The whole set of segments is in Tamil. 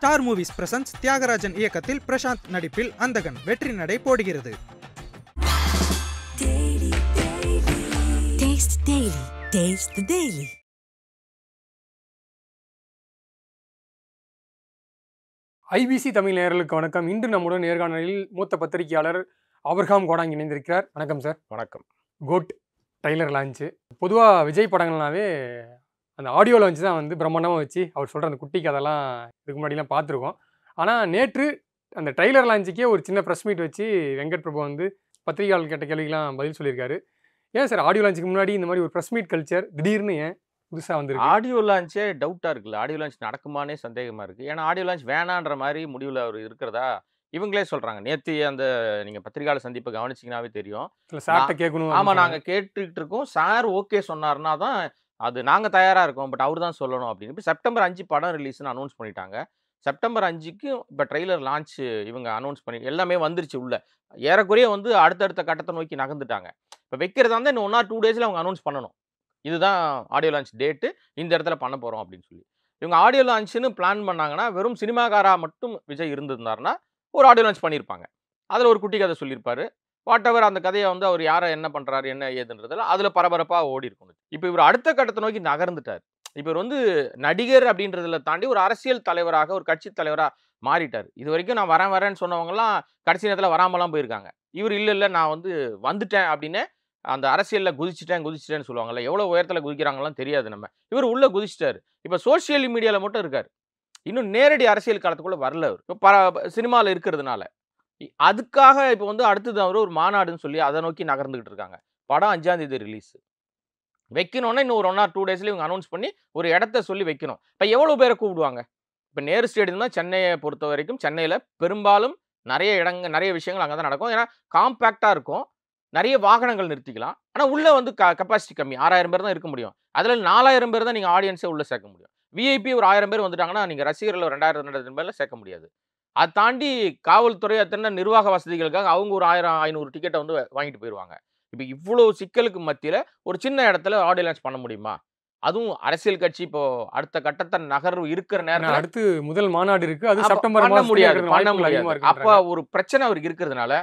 ஸ்டார் மூவிஸ் பிரசன்ஸ் தியாகராஜன் இயக்கத்தில் பிரசாந்த் நடிப்பில் அந்தகன் வெற்றி நடை போடுகிறது ஐபிசி தமிழ் நேர்களுக்கு வணக்கம் இன்று நம்முடன் நேர்காணலில் மூத்த பத்திரிகையாளர் அபர்ஹாம் கோடாங் இணைந்திருக்கிறார் வணக்கம் சார் வணக்கம் கோட் ட்ரைலர் லான்ச்சு பொதுவாக விஜய் படங்கள்னாவே அந்த ஆடியோவில் வச்சு தான் வந்து பிரம்மாண்டமாக வச்சு அவர் சொல்கிற அந்த குட்டி கதெல்லாம் இதுக்கு முன்னாடிலாம் பார்த்துருக்கோம் ஆனால் நேற்று அந்த ட்ரெய்லர் லான்ச்சுக்கே ஒரு சின்ன ப்ரெஸ் மீட் வச்சு வெங்கட் பிரபு வந்து பத்திரிகையாளர் கேட்ட கேள்விக்கெலாம் பதில் சொல்லியிருக்காரு ஏன் சார் ஆடியோ லான்ச்சுக்கு முன்னாடி இந்த மாதிரி ஒரு ப்ரெஸ் மீட் கல்ச்சர் திடீர்னு ஏன் புதுசாக வந்து ஆடியோ லான்ச்சே டவுட்டாக இருக்குல்ல ஆடியோ லான்ச் நடக்குமானே சந்தேகமாக இருக்குது ஏன்னா ஆடியோ லான்ச் வேணான்ற மாதிரி முடிவில் அவர் இருக்கிறதா இவங்களே சொல்கிறாங்க நேற்று அந்த நீங்கள் பத்திரிகையாளர் சந்திப்பை கவனிச்சிங்கனாவே தெரியும் சார்கிட்ட கேட்கணும் ஆமாம் நாங்கள் கேட்டுக்கிட்டு இருக்கோம் சார் ஓகே சொன்னார்னா தான் அது நாங்கள் தயாராக இருக்கோம் பட் அவர் தான் சொல்லணும் அப்படின்னு இப்போ செப்டம்பர் அஞ்சு படம் ரிலீஸ்னு அனௌன்ஸ் பண்ணிட்டாங்க செப்டம்பர் அஞ்சுக்கு இப்போ ட்ரெய்லர் லான்ச் இவங்க அனௌன்ஸ் பண்ணி எல்லாமே வந்துருச்சு உள்ளே ஏறக்குறைய வந்து அடுத்தடுத்த கட்டத்தை நோக்கி நகர்ந்துட்டாங்க இப்போ வைக்கிறதா இருந்தால் இன்னும் ஒன் ஆர் டூ டேஸில் அவங்க அனௌன்ஸ் பண்ணணும் இதுதான் ஆடியோ லான்ச் டேட்டு இந்த இடத்துல பண்ண போகிறோம் அப்படின்னு சொல்லி இவங்க ஆடியோ லான்ச்சுன்னு பிளான் பண்ணாங்கன்னா வெறும் சினிமாக்காராக மட்டும் விஜய் இருந்திருந்தாருன்னா ஒரு ஆடியோ லான்ச் பண்ணியிருப்பாங்க அதில் ஒரு குட்டி கதை சொல்லியிருப்பாரு வாட் எவர் அந்த கதையை வந்து அவர் யாரை என்ன பண்ணுறாரு என்ன ஏதுன்றதில் அதில் பரபரப்பாக ஓடி இருக்கணும் இப்போ இவர் அடுத்த கட்டத்தை நோக்கி நகர்ந்துட்டார் இப்போ வந்து நடிகர் அப்படின்றதில் தாண்டி ஒரு அரசியல் தலைவராக ஒரு கட்சி தலைவராக மாறிட்டார் இது வரைக்கும் நான் வரேன் வரேன்னு சொன்னவங்கலாம் கடைசி நேரத்தில் வராமலாம் போயிருக்காங்க இவர் இல்லை இல்லை நான் வந்து வந்துட்டேன் அப்படின்னு அந்த அரசியலில் குதிச்சிட்டேன் குதிச்சிட்டேன்னு சொல்லுவாங்கல்ல எவ்வளோ உயரத்தில் குதிக்கிறாங்களாம் தெரியாது நம்ம இவர் உள்ளே குதிச்சிட்டார் இப்போ சோசியல் மீடியாவில் மட்டும் இருக்கார் இன்னும் நேரடி அரசியல் காலத்துக்குள்ளே வரல இப்போ ப சினிமாவில் இருக்கிறதுனால அதுக்காக இப்போ வந்து அடுத்தது அவர் ஒரு மாநாடுன்னு சொல்லி அதை நோக்கி நகர்ந்துக்கிட்டு இருக்காங்க படம் அஞ்சாந்தேதி ரிலீஸ் வைக்கணும்னா இன்னும் ஒரு ஒன் ஆர் டூ டேஸ்லேயே இவங்க அனௌன்ஸ் பண்ணி ஒரு இடத்த சொல்லி வைக்கணும் இப்போ எவ்வளோ பேரை கூப்பிடுவாங்க இப்போ நேரு ஸ்டேடியம் தான் சென்னையை பொறுத்த வரைக்கும் சென்னையில் பெரும்பாலும் நிறைய இடங்க நிறைய விஷயங்கள் அங்கே தான் நடக்கும் ஏன்னா காம்பேக்டாக இருக்கும் நிறைய வாகனங்கள் நிறுத்திக்கலாம் ஆனால் உள்ளே வந்து க கெப்பாசிட்டி கம்மி ஆறாயிரம் பேர் தான் இருக்க முடியும் அதில் நாலாயிரம் பேர் தான் நீங்கள் ஆடியன்ஸை உள்ளே சேர்க்க முடியும் விஐபி ஒரு ஆயிரம் பேர் வந்துட்டாங்கன்னா நீங்கள் ரசிகர்கள் ரெண்டாயிரம் ரெண்டாயிரம் பேரில் சேர்க்க முடியாது அதை தாண்டி காவல்துறை அத்தனை நிர்வாக வசதிகளுக்காக அவங்க ஒரு ஆயிரம் ஐநூறு டிக்கெட்டை வந்து வாங்கிட்டு போயிடுவாங்க இப்போ இவ்வளோ சிக்கலுக்கு மத்தியில் ஒரு சின்ன இடத்துல ஆர்டினன்ஸ் பண்ண முடியுமா அதுவும் அரசியல் கட்சி இப்போ அடுத்த கட்டத்தை நகர்வு இருக்கிற நேரம் அடுத்து முதல் மாநாடு இருக்கு அது செப்டம்பர் பண்ண முடியாது பண்ண ஒரு பிரச்சனை அவருக்கு இருக்கிறதுனால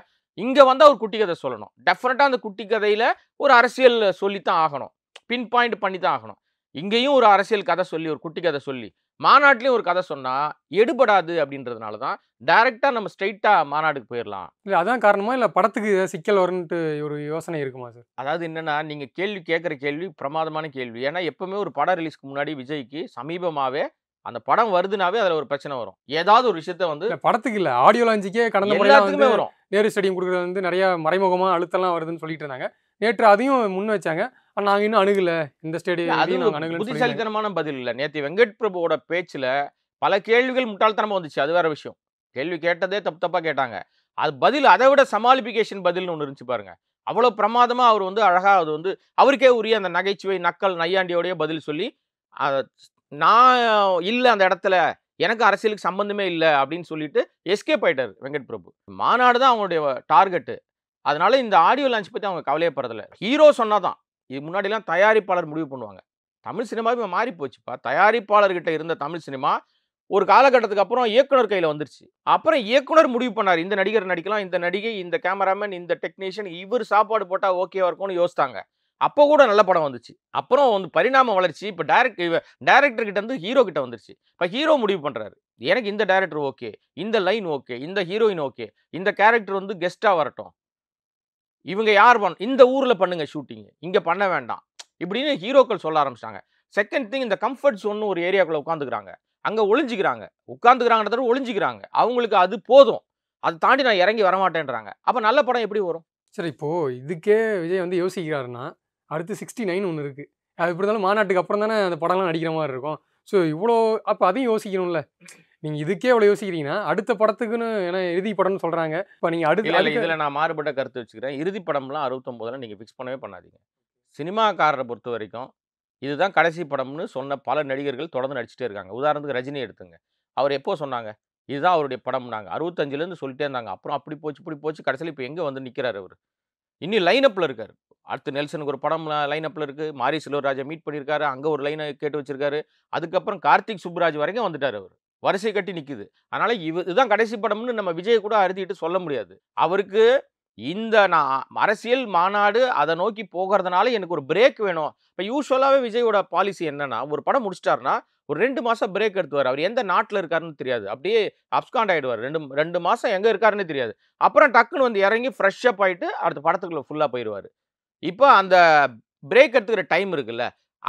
இங்க வந்து அவர் குட்டி கதை சொல்லணும் டெஃபினட்டா அந்த குட்டி கதையில ஒரு அரசியல் சொல்லித்தான் ஆகணும் பின் பாயிண்ட் பண்ணி தான் ஆகணும் இங்கேயும் ஒரு அரசியல் கதை சொல்லி ஒரு குட்டி கதை சொல்லி மாநாட்டிலையும் ஒரு கதை சொன்னால் எடுபடாது அப்படின்றதுனால தான் டைரக்டா நம்ம ஸ்ட்ரைட்டா மாநாடுக்கு போயிடலாம் இல்லை அதான் காரணமா இல்லை படத்துக்கு சிக்கல் வரும்ன்ட்டு ஒரு யோசனை இருக்குமா சார் அதாவது என்னென்னா நீங்கள் கேள்வி கேட்குற கேள்வி பிரமாதமான கேள்வி ஏன்னா எப்போவுமே ஒரு படம் ரிலீஸ்க்கு முன்னாடி விஜய்க்கு சமீபமாகவே அந்த படம் வருதுனாவே அதில் ஒரு பிரச்சனை வரும் ஏதாவது ஒரு விஷயத்த வந்து படத்துக்கு இல்லை ஆடியோ லாஞ்சிக்கே கடந்த எல்லாத்துக்குமே வரும் நேரு ஸ்டடியம் கொடுக்குறது வந்து நிறைய மறைமுகமாக அழுத்தலாம் வருதுன்னு சொல்லிட்டு இருந்தாங்க நேற்று அதையும் முன் வச்சாங்க நாங்கள் இன்னும் அணுகல இந்த ஸ்டேடியம் அது புத்திசாலித்தனமான பதில் இல்லை நேற்று வெங்கட் பிரபுவோட பேச்சில் பல கேள்விகள் முட்டாள்தனமாக வந்துச்சு அது வேற விஷயம் கேள்வி கேட்டதே தப்பு தப்பாக கேட்டாங்க அது பதில் அதை விட சமாளிபிகேஷன் பதில்னு ஒன்று இருந்துச்சு பாருங்க அவ்வளோ பிரமாதமாக அவர் வந்து அழகாக அது வந்து அவருக்கே உரிய அந்த நகைச்சுவை நக்கல் நையாண்டியோடைய பதில் சொல்லி நான் இல்லை அந்த இடத்துல எனக்கு அரசியலுக்கு சம்பந்தமே இல்லை அப்படின்னு சொல்லிட்டு எஸ்கேப் ஆயிட்டார் வெங்கட் பிரபு மாநாடு தான் அவங்களுடைய டார்கெட்டு அதனால இந்த ஆடியோ லான்ச் பற்றி அவங்க கவலையப்படுறதில்ல ஹீரோ சொன்னாதான் இது முன்னாடிலாம் தயாரிப்பாளர் முடிவு பண்ணுவாங்க தமிழ் சினிமாவே இப்போ மாறி போச்சுப்பா தயாரிப்பாளர்கிட்ட இருந்த தமிழ் சினிமா ஒரு காலகட்டத்துக்கு அப்புறம் இயக்குனர் கையில் வந்துருச்சு அப்புறம் இயக்குனர் முடிவு பண்ணார் இந்த நடிகர் நடிக்கலாம் இந்த நடிகை இந்த கேமராமேன் இந்த டெக்னீஷியன் இவர் சாப்பாடு போட்டால் ஓகேவா இருக்கும்னு யோசித்தாங்க அப்போ கூட நல்ல படம் வந்துச்சு அப்புறம் வந்து பரிணாம வளர்ச்சி இப்போ டேரக்ட் கிட்ட இருந்து ஹீரோ கிட்ட வந்துருச்சு இப்போ ஹீரோ முடிவு பண்ணுறாரு எனக்கு இந்த டேரக்டர் ஓகே இந்த லைன் ஓகே இந்த ஹீரோயின் ஓகே இந்த கேரக்டர் வந்து கெஸ்ட்டாக வரட்டும் இவங்க யார் பண்ண இந்த ஊரில் பண்ணுங்கள் ஷூட்டிங் இங்கே பண்ண வேண்டாம் இப்படின்னு ஹீரோக்கள் சொல்ல ஆரம்பிச்சிட்டாங்க செகண்ட் திங் இந்த கம்ஃபர்ட் ஜோன்னு ஒரு ஏரியாக்குள்ளே உட்காந்துக்கிறாங்க அங்கே ஒளிஞ்சிக்கிறாங்க உட்காந்துக்கிறாங்கன்றத ஒளிஞ்சிக்கிறாங்க அவங்களுக்கு அது போதும் அதை தாண்டி நான் இறங்கி வரமாட்டேன்றாங்க அப்போ நல்ல படம் எப்படி வரும் சரி இப்போது இதுக்கே விஜய் வந்து யோசிக்கிறாருன்னா அடுத்து சிக்ஸ்டி நைன் ஒன்று இருக்குது அது இப்படி இருந்தாலும் மாநாட்டுக்கு அப்புறம் தானே அந்த படம்லாம் நடிக்கிற மாதிரி இருக்கும் ஸோ இவ்வளோ அப்போ அதையும் யோசிக்கணும்ல நீங்கள் இதுக்கே இவ்வளோ யோசிக்கிறீங்கன்னா அடுத்த படத்துக்குன்னு ஏன்னா இறுதி படம்னு சொல்கிறாங்க இப்போ நீங்கள் அடுத்த இதில் நான் மாறுபட்ட கருத்து வச்சுக்கிறேன் இறுதி படம்லாம் அறுபத்தொம்போதில் நீங்கள் ஃபிக்ஸ் பண்ணவே பண்ணாதீங்க சினிமாக்காரரை பொறுத்த வரைக்கும் இதுதான் கடைசி படம்னு சொன்ன பல நடிகர்கள் தொடர்ந்து நடிச்சுட்டே இருக்காங்க உதாரணத்துக்கு ரஜினி எடுத்துங்க அவர் எப்போ சொன்னாங்க இதுதான் அவருடைய படம் நாங்கள் அறுபத்தஞ்சிலேருந்து சொல்லிட்டே இருந்தாங்க அப்புறம் அப்படி போச்சு இப்படி போச்சு கடைசியில் இப்போ எங்கே வந்து நிற்கிறார் அவர் இன்னும் லைனப்பில் இருக்கார் அடுத்து நெல்சனுக்கு ஒரு படம் லைனப்பில் இருக்குது மாரி செல்வராஜை மீட் பண்ணியிருக்காரு அங்கே ஒரு லைனை கேட்டு வச்சுருக்காரு அதுக்கப்புறம் கார்த்திக் சுப்ராஜ் வரைக்கும் வந்துட்டார் அவர் வரிசை கட்டி நிற்குது அதனால் இவ இதுதான் கடைசி படம்னு நம்ம விஜய் கூட அறுதிட்டு சொல்ல முடியாது அவருக்கு இந்த நான் அரசியல் மாநாடு அதை நோக்கி போகிறதுனால எனக்கு ஒரு பிரேக் வேணும் இப்போ யூஸ்வலாகவே விஜயோட பாலிசி என்னென்னா ஒரு படம் முடிச்சிட்டாருன்னா ஒரு ரெண்டு மாதம் பிரேக் எடுத்துவார் அவர் எந்த நாட்டில் இருக்காருன்னு தெரியாது அப்படியே அப்ஸ்காண்ட் ஆகிடுவார் ரெண்டு ரெண்டு மாதம் எங்கே இருக்காருன்னு தெரியாது அப்புறம் டக்குன்னு வந்து இறங்கி ஃப்ரெஷ்ஷப் ஆகிட்டு அடுத்த படத்துக்குள்ளே ஃபுல்லாக போயிடுவார் இப்போ அந்த பிரேக் எடுத்துக்கிற டைம் இருக்குல்ல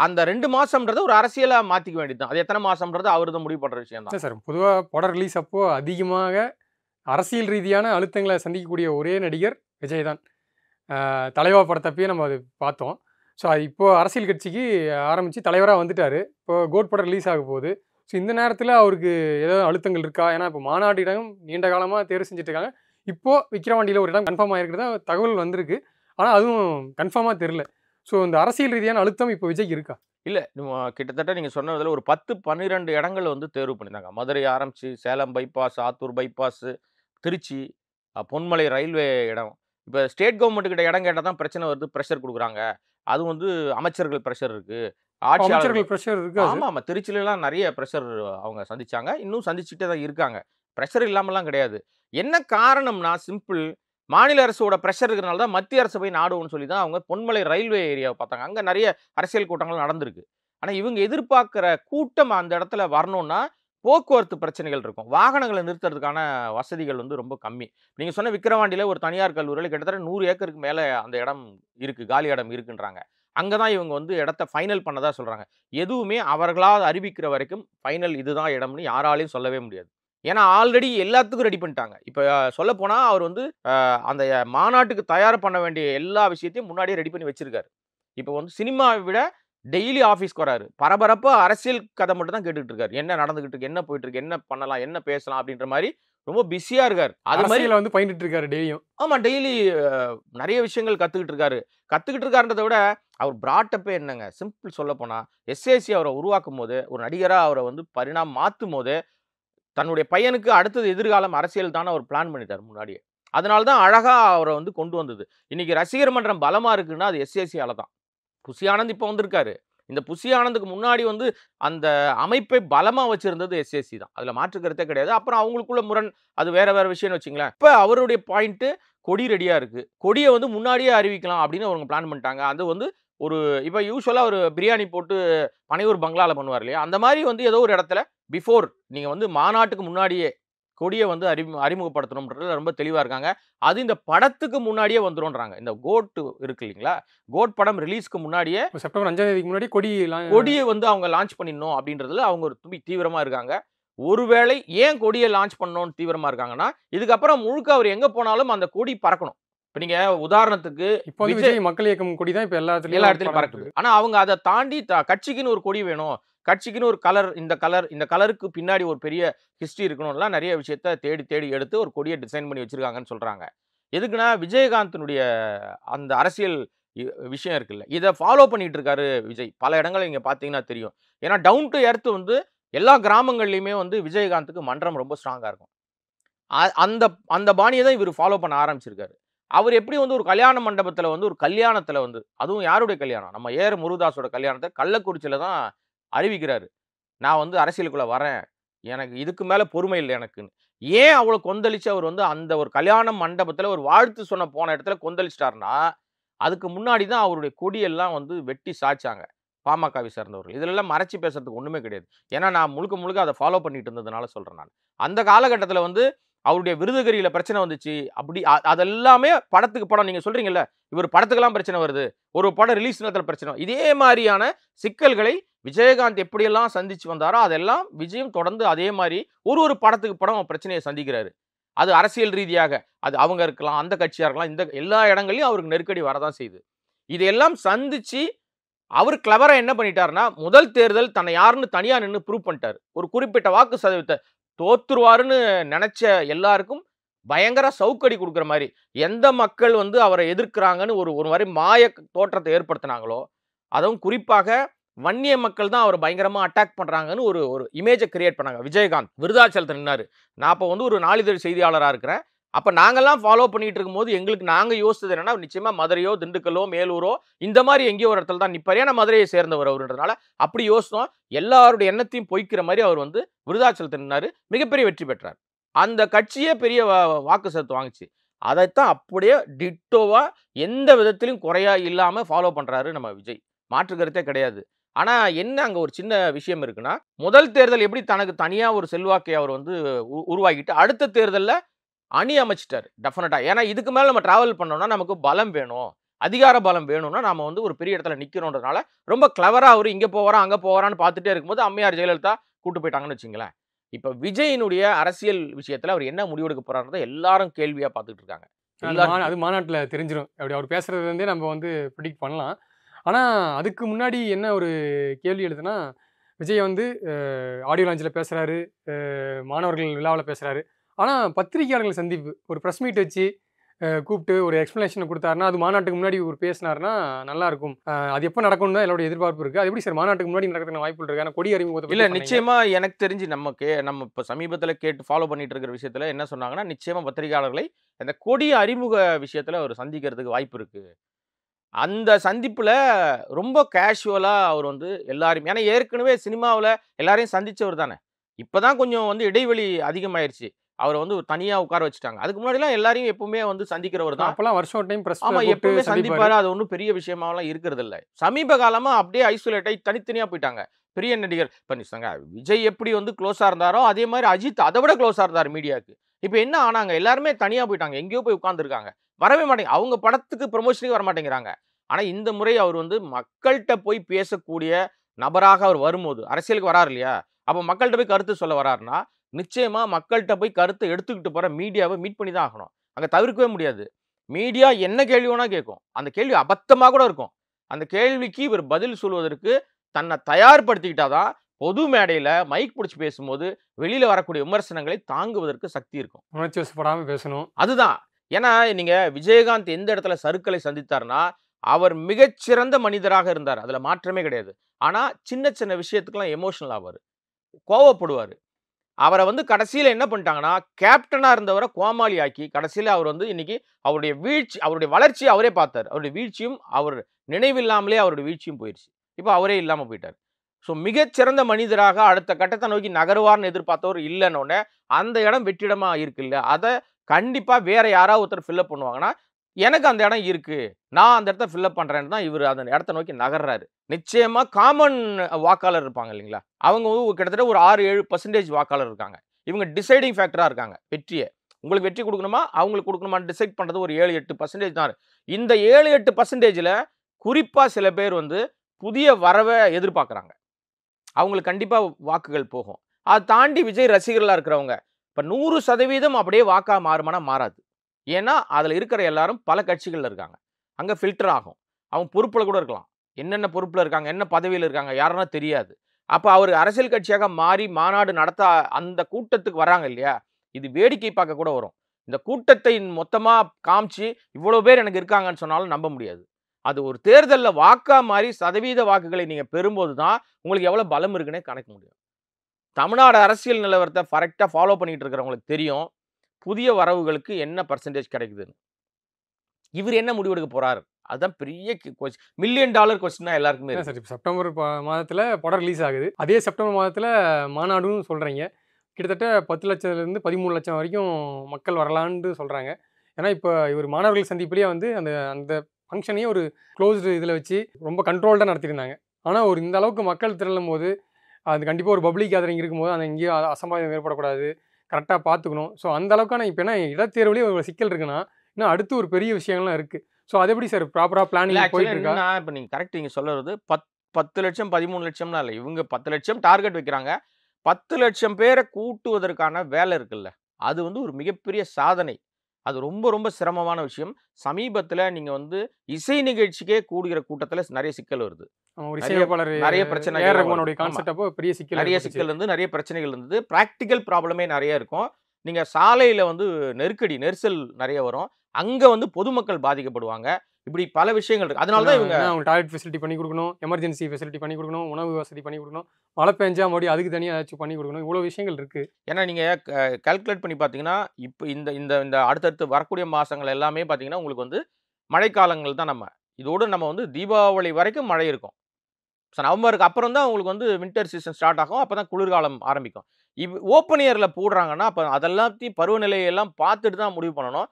அந்த ரெண்டு மாசம்ன்றது ஒரு அரசியலா மாத்திக்க வேண்டியது அது எத்தனை மாசம்ன்றது அவர் தான் முடிவு பண்ற விஷயம் தான் சார் பொதுவா படம் ரிலீஸ் அப்போ அதிகமாக அரசியல் ரீதியான அழுத்தங்களை சந்திக்கக்கூடிய ஒரே நடிகர் விஜய் தான் தலைவா படத்தப்பயே நம்ம அது பார்த்தோம் ஸோ அது இப்போது அரசியல் கட்சிக்கு ஆரம்பித்து தலைவராக வந்துட்டார் இப்போ கோட் படம் ரிலீஸ் ஆக போகுது ஸோ இந்த நேரத்தில் அவருக்கு ஏதாவது அழுத்தங்கள் இருக்கா ஏன்னா இப்போ இடம் நீண்ட காலமாக தேர்வு செஞ்சுட்ருக்காங்க இப்போது விக்கிரவாண்டியில் ஒரு இடம் கன்ஃபார்ம் ஆகிருக்கிறதா தகவல் வந்திருக்கு ஆனால் அதுவும் கன்ஃபார்மாக தெரில ஸோ இந்த அரசியல் ரீதியான அழுத்தம் இப்போ விஜய் இருக்கா இல்லை கிட்டத்தட்ட நீங்கள் சொன்னதில் ஒரு பத்து பன்னிரெண்டு இடங்கள் வந்து தேர்வு பண்ணியிருந்தாங்க மதுரை ஆரம்பித்து Salem bypass Attur bypass Trichy Ponmalai railway இடம் இப்போ ஸ்டேட் கவர்மெண்ட் கிட்ட இடம் கேட்டால் தான் பிரச்சனை வருது ப்ரெஷர் கொடுக்குறாங்க அது வந்து அமைச்சர்கள் ப்ரெஷர் இருக்குது ஆட்சியாளர்கள் ப்ரெஷர் இருக்குது ஆமாம் ஆமாம் திருச்சியிலலாம் நிறைய ப்ரெஷர் அவங்க சந்திச்சாங்க இன்னும் சந்திச்சுட்டே தான் இருக்காங்க ப்ரெஷர் இல்லாமலாம் கிடையாது என்ன காரணம்னா சிம்பிள் மாநில அரசோட ப்ரெஷர் இருக்கிறனால தான் மத்திய அரசு போய் நாடுவோம்னு சொல்லி தான் அவங்க பொன்மலை ரயில்வே ஏரியாவை பார்த்தாங்க அங்கே நிறைய அரசியல் கூட்டங்கள் நடந்திருக்கு ஆனால் இவங்க எதிர்பார்க்குற கூட்டம் அந்த இடத்துல வரணும்னா போக்குவரத்து பிரச்சனைகள் இருக்கும் வாகனங்களை நிறுத்துறதுக்கான வசதிகள் வந்து ரொம்ப கம்மி நீங்கள் சொன்ன விக்கிரவாண்டியில் ஒரு தனியார் கல்லூரியில் கிட்டத்தட்ட நூறு ஏக்கருக்கு மேலே அந்த இடம் இருக்குது காலி இடம் இருக்குன்றாங்க அங்கே தான் இவங்க வந்து இடத்த ஃபைனல் பண்ணதாக சொல்கிறாங்க எதுவுமே அவர்களாக அறிவிக்கிற வரைக்கும் ஃபைனல் இதுதான் இடம்னு யாராலையும் சொல்லவே முடியாது ஏன்னா ஆல்ரெடி எல்லாத்துக்கும் ரெடி பண்ணிட்டாங்க இப்போ சொல்ல போனால் அவர் வந்து அந்த மாநாட்டுக்கு தயார் பண்ண வேண்டிய எல்லா விஷயத்தையும் முன்னாடியே ரெடி பண்ணி வச்சிருக்காரு இப்போ வந்து சினிமாவை விட டெய்லி ஆஃபீஸ்க்கு வராரு பரபரப்பாக அரசியல் கதை மட்டும் தான் கேட்டுக்கிட்டு இருக்காரு என்ன நடந்துகிட்டு இருக்கு என்ன போயிட்டு இருக்கு என்ன பண்ணலாம் என்ன பேசலாம் அப்படின்ற மாதிரி ரொம்ப பிஸியாக இருக்கார் அது மாதிரி வந்து பயின்ட்டு இருக்காரு டெய்லியும் ஆமாம் டெய்லி நிறைய விஷயங்கள் கற்றுக்கிட்டு இருக்காரு கற்றுக்கிட்டு இருக்காருன்றத விட அவர் பிராட்டப்பே என்னங்க சிம்பிள் சொல்ல போனால் எஸ்ஏசி அவரை உருவாக்கும் போது ஒரு நடிகராக அவரை வந்து பரிணாம மாற்றும் போது தன்னுடைய பையனுக்கு அடுத்தது எதிர்காலம் அரசியல் தான் அவர் பிளான் பண்ணிட்டார் முன்னாடியே அதனால தான் அழகாக அவரை வந்து கொண்டு வந்தது இன்றைக்கி ரசிகர் மன்றம் பலமாக இருக்குன்னா அது எஸ்எஸ்சியால் தான் புசியானந்த் இப்போ வந்திருக்காரு இந்த புசி ஆனந்துக்கு முன்னாடி வந்து அந்த அமைப்பை பலமாக வச்சுருந்தது எஸ்எஸ்சி தான் அதில் மாற்றுக்கிறதே கிடையாது அப்புறம் அவங்களுக்குள்ள முரண் அது வேறு வேறு விஷயம்னு வச்சிங்களேன் இப்போ அவருடைய பாயிண்ட்டு கொடி ரெடியாக இருக்குது கொடியை வந்து முன்னாடியே அறிவிக்கலாம் அப்படின்னு அவங்க பிளான் பண்ணிட்டாங்க அது வந்து ஒரு இப்போ யூஸ்வலாக ஒரு பிரியாணி போட்டு பனையூர் பங்களாவில் பண்ணுவார் இல்லையா அந்த மாதிரி வந்து ஏதோ ஒரு இடத்துல பிஃபோர் நீங்கள் வந்து மாநாட்டுக்கு முன்னாடியே கொடியை வந்து அறி அறிமுகப்படுத்தணும்ன்றதுல ரொம்ப தெளிவாக இருக்காங்க அது இந்த படத்துக்கு முன்னாடியே வந்துடும்ன்றாங்க இந்த கோட் இருக்கு இல்லைங்களா கோட் படம் ரிலீஸ்க்கு முன்னாடியே செப்டம்பர் அஞ்சாம் தேதிக்கு முன்னாடி கொடி கொடியை வந்து அவங்க லான்ச் பண்ணிடணும் அப்படின்றதுல அவங்க ஒரு தும்பி தீவிரமாக இருக்காங்க ஒருவேளை ஏன் கொடியை லான்ச் பண்ணணும்னு தீவிரமாக இருக்காங்கன்னா இதுக்கப்புறம் முழுக்க அவர் எங்கே போனாலும் அந்த கொடி பறக்கணும் இப்போ நீங்கள் உதாரணத்துக்கு இப்போ விஜய் மக்கள் இயக்கம் கொடி தான் இப்போ எல்லா இடத்துலையும் எல்லா இடத்துலையும் பறக்குது ஆனால் அவங்க அதை தாண்டி கட்சிக்குன்னு ஒரு கொடி வேணும் கட்சிக்குன்னு ஒரு கலர் இந்த கலர் இந்த கலருக்கு பின்னாடி ஒரு பெரிய ஹிஸ்ட்ரி இருக்கணும்லாம் நிறைய விஷயத்த தேடி தேடி எடுத்து ஒரு கொடியை டிசைன் பண்ணி வச்சுருக்காங்கன்னு சொல்கிறாங்க எதுக்குன்னா விஜயகாந்தனுடைய அந்த அரசியல் விஷயம் இருக்குல்ல இதை ஃபாலோ பண்ணிகிட்டு இருக்காரு விஜய் பல இடங்கள் இங்கே பார்த்தீங்கன்னா தெரியும் ஏன்னா டவுன் டு எர்த் வந்து எல்லா கிராமங்கள்லையுமே வந்து விஜயகாந்துக்கு மன்றம் ரொம்ப ஸ்ட்ராங்காக இருக்கும் அந்த அந்த பாணியை தான் இவர் ஃபாலோ பண்ண ஆரம்பிச்சிருக்காரு அவர் எப்படி வந்து ஒரு கல்யாண மண்டபத்தில் வந்து ஒரு கல்யாணத்தில் வந்து அதுவும் யாருடைய கல்யாணம் நம்ம ஏர் முருதாஸோட கல்யாணத்தை கள்ளக்குறிச்சியில் தான் அறிவிக்கிறார் நான் வந்து அரசியலுக்குள்ளே வரேன் எனக்கு இதுக்கு மேலே பொறுமை இல்லை எனக்குன்னு ஏன் அவ்வளோ கொந்தளிச்சு அவர் வந்து அந்த ஒரு கல்யாண மண்டபத்தில் ஒரு வாழ்த்து சொன்ன போன இடத்துல கொந்தளிச்சிட்டாருன்னா அதுக்கு முன்னாடி தான் அவருடைய கொடியெல்லாம் வந்து வெட்டி சாய்ச்சாங்க பாமகவை சேர்ந்தவர்கள் இதிலெல்லாம் மறைச்சி பேசுறதுக்கு ஒன்றுமே கிடையாது ஏன்னா நான் முழுக்க முழுக்க அதை ஃபாலோ பண்ணிட்டு இருந்ததுனால சொல்கிறேன் நான் அந்த காலகட்டத்தில் வந்து அவருடைய விருதுகரியில் பிரச்சனை வந்துச்சு அப்படி அதெல்லாமே படத்துக்கு படம் நீங்கள் சொல்கிறீங்கல்ல இவர் படத்துக்கெல்லாம் பிரச்சனை வருது ஒரு படம் ரிலீஸ் நேரத்தில் பிரச்சனை இதே மாதிரியான சிக்கல்களை விஜயகாந்த் எப்படியெல்லாம் சந்திச்சு வந்தாரோ அதெல்லாம் விஜயம் தொடர்ந்து அதே மாதிரி ஒரு ஒரு படத்துக்கு படம் பிரச்சனையை சந்திக்கிறாரு அது அரசியல் ரீதியாக அது அவங்க இருக்கலாம் அந்த கட்சியாக இருக்கலாம் இந்த எல்லா இடங்கள்லையும் அவருக்கு நெருக்கடி வரதான் செய்யுது இதையெல்லாம் சந்திச்சு அவர் கிளவராக என்ன பண்ணிட்டாருன்னா முதல் தேர்தல் தன்னை யாருன்னு தனியாக நின்று ப்ரூவ் பண்ணிட்டார் ஒரு குறிப்பிட்ட வாக்கு சதவீதத்தை தோத்துருவாருன்னு நினச்ச எல்லாருக்கும் பயங்கர சவுக்கடி கொடுக்குற மாதிரி எந்த மக்கள் வந்து அவரை எதிர்க்கிறாங்கன்னு ஒரு ஒரு மாதிரி மாய தோற்றத்தை ஏற்படுத்தினாங்களோ அதுவும் குறிப்பாக வன்னிய மக்கள் தான் அவர் பயங்கரமாக அட்டாக் பண்ணுறாங்கன்னு ஒரு ஒரு இமேஜை கிரியேட் பண்ணாங்க விஜயகாந்த் விருதாச்சலத்தில் நின்னார் நான் அப்போ வந்து ஒரு நாளிதழ் செய்தியாளராக இருக்கிறேன் அப்போ நாங்கள்லாம் ஃபாலோ பண்ணிகிட்டு இருக்கும்போது எங்களுக்கு நாங்கள் யோசித்தது என்னென்னா நிச்சயமாக மதுரையோ திண்டுக்கல்லோ மேலூரோ இந்த மாதிரி எங்கேயோ ஒரு இடத்துல தான் நிற்பார் மதுரையை சேர்ந்தவர் அவருன்றதுனால அப்படி யோசித்தோம் எல்லாருடைய எண்ணத்தையும் பொய்க்கிற மாதிரி அவர் வந்து விருதாச்சலத்தில் நின்னார் மிகப்பெரிய வெற்றி பெற்றார் அந்த கட்சியே பெரிய வாக்கு சேர்த்து வாங்கிச்சு அதைத்தான் அப்படியே டிட்டோவாக எந்த விதத்திலையும் குறையா இல்லாமல் ஃபாலோ பண்ணுறாரு நம்ம விஜய் மாற்று கருத்தே கிடையாது ஆனால் என்ன அங்கே ஒரு சின்ன விஷயம் இருக்குன்னா முதல் தேர்தல் எப்படி தனக்கு தனியாக ஒரு செல்வாக்கை அவர் வந்து உருவாக்கிட்டு அடுத்த தேர்தலில் அணி அமைச்சிட்டார் டெஃபினட்டாக ஏன்னா இதுக்கு மேலே நம்ம ட்ராவல் பண்ணோம்னா நமக்கு பலம் வேணும் அதிகார பலம் வேணும்னா நாம் வந்து ஒரு பெரிய இடத்துல நிற்கிறோன்றதுனால ரொம்ப கிளவராக அவர் இங்கே போகிறான் அங்கே போகிறான்னு பார்த்துட்டே இருக்கும்போது அம்மையார் ஜெயலலிதா கூட்டு போயிட்டாங்கன்னு வச்சுங்களேன் இப்போ விஜயினுடைய அரசியல் விஷயத்தில் அவர் என்ன முடிவெடுக்க போகிறாருன்றத எல்லாரும் கேள்வியாக பார்த்துட்டு இருக்காங்க அது மாநாட்டில் தெரிஞ்சிடும் அப்படி அவர் பேசுறது வந்து நம்ம வந்து ப்ரிடிக்ட் பண்ணலாம் ஆனால் அதுக்கு முன்னாடி என்ன ஒரு கேள்வி எழுதுனா விஜய் வந்து ஆடியோ லாஞ்சில் பேசுகிறாரு மாணவர்கள் விழாவில் பேசுகிறாரு ஆனால் பத்திரிகையாளர்கள் சந்திப்பு ஒரு ப்ரெஸ் மீட் வச்சு கூப்பிட்டு ஒரு எக்ஸ்ப்ளனேஷனை கொடுத்தாருன்னா அது மாநாட்டுக்கு முன்னாடி ஒரு பேசினார்னா நல்லாயிருக்கும் அது எப்போ நடக்கும்னு தான் என்னோட எதிர்பார்ப்பு இருக்குது அது எப்படி சார் மாநாட்டுக்கு முன்னாடி நடக்கிறதுக்கு வாய்ப்பு இருக்கு ஆனால் கொடி அறிவு இல்லை நிச்சயமாக எனக்கு தெரிஞ்சு நமக்கு நம்ம இப்போ சமீபத்தில் கேட்டு ஃபாலோ பண்ணிட்டு இருக்கிற விஷயத்தில் என்ன சொன்னாங்கன்னா நிச்சயமாக பத்திரிகையாளர்களை அந்த கொடி அறிமுக விஷயத்தில் அவர் சந்திக்கிறதுக்கு வாய்ப்பு இருக்குது அந்த சந்திப்பில் ரொம்ப கேஷுவலாக அவர் வந்து எல்லாரும் ஏன்னா ஏற்கனவே சினிமாவில் எல்லாரையும் சந்தித்தவர் தானே இப்போ தான் கொஞ்சம் வந்து இடைவெளி அதிகமாயிருச்சு அவர் வந்து தனியாக உட்கார வச்சுட்டாங்க அதுக்கு முன்னாடிலாம் எல்லாரையும் எப்பவுமே வந்து சந்திக்கிறவர் தான் அப்போலாம் வருஷம் டைம் பிரஸ் ஆமாம் எப்பவுமே சந்திப்பார் அது ஒன்றும் பெரிய விஷயமாலாம் இருக்கிறது இல்லை சமீப காலமாக அப்படியே ஐசோலேட் ஆகி தனித்தனியாக போயிட்டாங்க பெரிய நடிகர் பண்ணிச்சாங்க விஜய் எப்படி வந்து க்ளோஸாக இருந்தாரோ அதே மாதிரி அஜித் அதை விட க்ளோஸாக இருந்தார் மீடியாவுக்கு இப்போ என்ன ஆனாங்க எல்லாருமே தனியாக போயிட்டாங்க எங்கேயோ போய் உட்காந்துருக்காங்க வரவே மாட்டேங்க அவங்க படத்துக்கு ப்ரொமோஷனுக்கு வர மாட்டேங்கிறாங்க ஆனால் இந்த முறை அவர் வந்து மக்கள்கிட்ட போய் பேசக்கூடிய நபராக அவர் வரும்போது அரசியலுக்கு வராரு இல்லையா அப்போ மக்கள்கிட்ட போய் கருத்து சொல்ல வராருன்னா நிச்சயமாக மக்கள்கிட்ட போய் கருத்தை எடுத்துக்கிட்டு போகிற மீடியாவை மீட் பண்ணி தான் ஆகணும் அங்கே தவிர்க்கவே முடியாது மீடியா என்ன கேள்வி வேணால் கேட்கும் அந்த கேள்வி அபத்தமாக கூட இருக்கும் அந்த கேள்விக்கு இவர் பதில் சொல்வதற்கு தன்னை தயார்படுத்திக்கிட்டாதான் பொது மேடையில் மைக் பிடிச்சி பேசும்போது வெளியில் வரக்கூடிய விமர்சனங்களை தாங்குவதற்கு சக்தி இருக்கும் உணர்ச்சி வசப்படாமல் பேசணும் அதுதான் ஏன்னா நீங்கள் விஜயகாந்த் எந்த இடத்துல சருக்களை சந்தித்தார்னா அவர் மிகச்சிறந்த மனிதராக இருந்தார் அதில் மாற்றமே கிடையாது ஆனால் சின்ன சின்ன விஷயத்துக்கெல்லாம் எமோஷனல் ஆவார் கோவப்படுவார் அவரை வந்து கடைசியில் என்ன பண்ணிட்டாங்கன்னா கேப்டனாக இருந்தவரை கோமாளி ஆக்கி கடைசியில் அவர் வந்து இன்னைக்கு அவருடைய வீழ்ச்சி அவருடைய வளர்ச்சியை அவரே பார்த்தார் அவருடைய வீழ்ச்சியும் அவர் நினைவில்லாமலே அவருடைய வீழ்ச்சியும் போயிடுச்சு இப்போ அவரே இல்லாமல் போயிட்டார் ஸோ மிகச்சிறந்த மனிதராக அடுத்த கட்டத்தை நோக்கி நகருவார்னு எதிர்பார்த்தவர் இல்லைன்னொடனே அந்த இடம் வெற்றிடமாக இருக்குல்ல அதை கண்டிப்பாக வேற யாராவது ஒருத்தர் ஃபில்லப் பண்ணுவாங்கன்னா எனக்கு அந்த இடம் இருக்குது நான் அந்த இடத்த ஃபில்அப் பண்ணுறேன்னு தான் இவர் அந்த இடத்த நோக்கி நகர்றாரு நிச்சயமாக காமன் வாக்காளர் இருப்பாங்க இல்லைங்களா அவங்க கிட்டத்தட்ட ஒரு ஆறு ஏழு பர்சன்டேஜ் வாக்காளர் இருக்காங்க இவங்க டிசைடிங் ஃபேக்டராக இருக்காங்க வெற்றியை உங்களுக்கு வெற்றி கொடுக்கணுமா அவங்களுக்கு கொடுக்கணுமான்னு டிசைட் பண்ணுறது ஒரு ஏழு எட்டு பர்சன்டேஜ் தான் இந்த ஏழு எட்டு பர்சன்டேஜில் குறிப்பாக சில பேர் வந்து புதிய வரவை எதிர்பார்க்குறாங்க அவங்களுக்கு கண்டிப்பாக வாக்குகள் போகும் அதை தாண்டி விஜய் ரசிகர்களாக இருக்கிறவங்க இப்போ நூறு சதவீதம் அப்படியே வாக்காக மாறுமானா மாறாது ஏன்னா அதில் இருக்கிற எல்லாரும் பல கட்சிகளில் இருக்காங்க அங்கே ஃபில்டர் ஆகும் அவன் பொறுப்பில் கூட இருக்கலாம் என்னென்ன பொறுப்பில் இருக்காங்க என்ன பதவியில் இருக்காங்க யாருன்னா தெரியாது அப்போ அவர் அரசியல் கட்சியாக மாறி மாநாடு நடத்த அந்த கூட்டத்துக்கு வராங்க இல்லையா இது வேடிக்கை பார்க்க கூட வரும் இந்த கூட்டத்தை மொத்தமாக காமிச்சு இவ்வளோ பேர் எனக்கு இருக்காங்கன்னு சொன்னாலும் நம்ப முடியாது அது ஒரு தேர்தலில் வாக்காக மாறி சதவீத வாக்குகளை நீங்கள் பெறும்போது தான் உங்களுக்கு எவ்வளோ பலம் இருக்குன்னே கணக்க முடியும் தமிழ்நாடு அரசியல் நிலவரத்தை கரெக்டாக ஃபாலோ பண்ணிகிட்டு இருக்கிறவங்களுக்கு தெரியும் புதிய வரவுகளுக்கு என்ன பர்சன்டேஜ் கிடைக்குதுன்னு இவர் என்ன முடிவெடுக்க போகிறார் அதுதான் பெரிய மில்லியன் டாலர் கொஸ்டின் எல்லாருக்குமே செப்டம்பர் மாதத்தில் படம் ரிலீஸ் ஆகுது அதே செப்டம்பர் மாதத்தில் மாநாடுன்னு சொல்கிறீங்க கிட்டத்தட்ட பத்து லட்சத்துலேருந்து பதிமூணு லட்சம் வரைக்கும் மக்கள் வரலான்னு சொல்கிறாங்க ஏன்னா இப்போ இவர் மாணவர்கள் சந்திப்பிலேயே வந்து அந்த அந்த ஃபங்க்ஷனையே ஒரு க்ளோஸ்டு இதில் வச்சு ரொம்ப கண்ட்ரோல்டாக நடத்தியிருந்தாங்க ஆனால் ஒரு இந்த அளவுக்கு மக்கள் திரளும் போது அது கண்டிப்பாக ஒரு பப்ளிக் கேதரிங் இருக்கும்போது அந்த எங்கேயும் அசம்பாதம் ஏற்படக்கூடாது கரெக்டாக பார்த்துக்கணும் ஸோ அந்த அளவுக்கான இப்போ என்ன இடத்தேர்வுலேயே ஒரு சிக்கல் இருக்குன்னா இன்னும் அடுத்து ஒரு பெரிய விஷயங்கள்லாம் இருக்குது ஸோ அது எப்படி சார் ப்ராப்பராக பிளானிங் போயிட்டு இருக்கா இப்போ நீங்கள் கரெக்ட் நீங்கள் சொல்லுறது பத் பத்து லட்சம் பதிமூணு லட்சம்லாம் இல்லை இவங்க பத்து லட்சம் டார்கெட் வைக்கிறாங்க பத்து லட்சம் பேரை கூட்டுவதற்கான வேலை இருக்குல்ல அது வந்து ஒரு மிகப்பெரிய சாதனை அது ரொம்ப ரொம்ப சிரமமான விஷயம் சமீபத்தில் நீங்கள் வந்து இசை நிகழ்ச்சிக்கே கூடுகிற கூட்டத்தில் நிறைய சிக்கல் வருது நிறைய பிரச்சனை பெரிய சிக்கல் நிறைய சிக்கல் இருந்து நிறைய பிரச்சனைகள் இருந்தது ப்ராக்டிக்கல் ப்ராப்ளமே நிறைய இருக்கும் நீங்கள் சாலையில் வந்து நெருக்கடி நெரிசல் நிறைய வரும் அங்கே வந்து பொதுமக்கள் பாதிக்கப்படுவாங்க இப்படி பல விஷயங்கள் இருக்குது அதனால தான் இவங்க அவங்க டாய்லெட் ஃபெசிலிட்டி பண்ணி கொடுக்கணும் எமர்ஜென்சி ஃபெசிலிட்டி பண்ணி கொடுக்கணும் உணவு வசதி பண்ணி கொடுக்கணும் மழை பெஞ்சா மறுபடியும் அதுக்கு தனியாக ஏதாச்சும் பண்ணி கொடுக்கணும் இவ்வளோ விஷயங்கள் இருக்குது ஏன்னா நீங்கள் கல்குலேட் பண்ணி பார்த்தீங்கன்னா இப்போ இந்த இந்த இந்த அடுத்தடுத்து வரக்கூடிய மாதங்கள் எல்லாமே பார்த்தீங்கன்னா உங்களுக்கு வந்து மழைக்காலங்கள் தான் நம்ம இதோடு நம்ம வந்து தீபாவளி வரைக்கும் மழை இருக்கும் ஸோ நவம்பருக்கு அப்புறம் தான் உங்களுக்கு வந்து வின்டர் சீசன் ஸ்டார்ட் ஆகும் அப்போ தான் குளிர்காலம் ஆரம்பிக்கும் இவ் ஓப்பன் இயரில் போடுறாங்கன்னா அப்போ அதெல்லாத்தையும் பருவநிலையெல்லாம் பார்த்துட்டு தான் முடிவு பண்ணணும்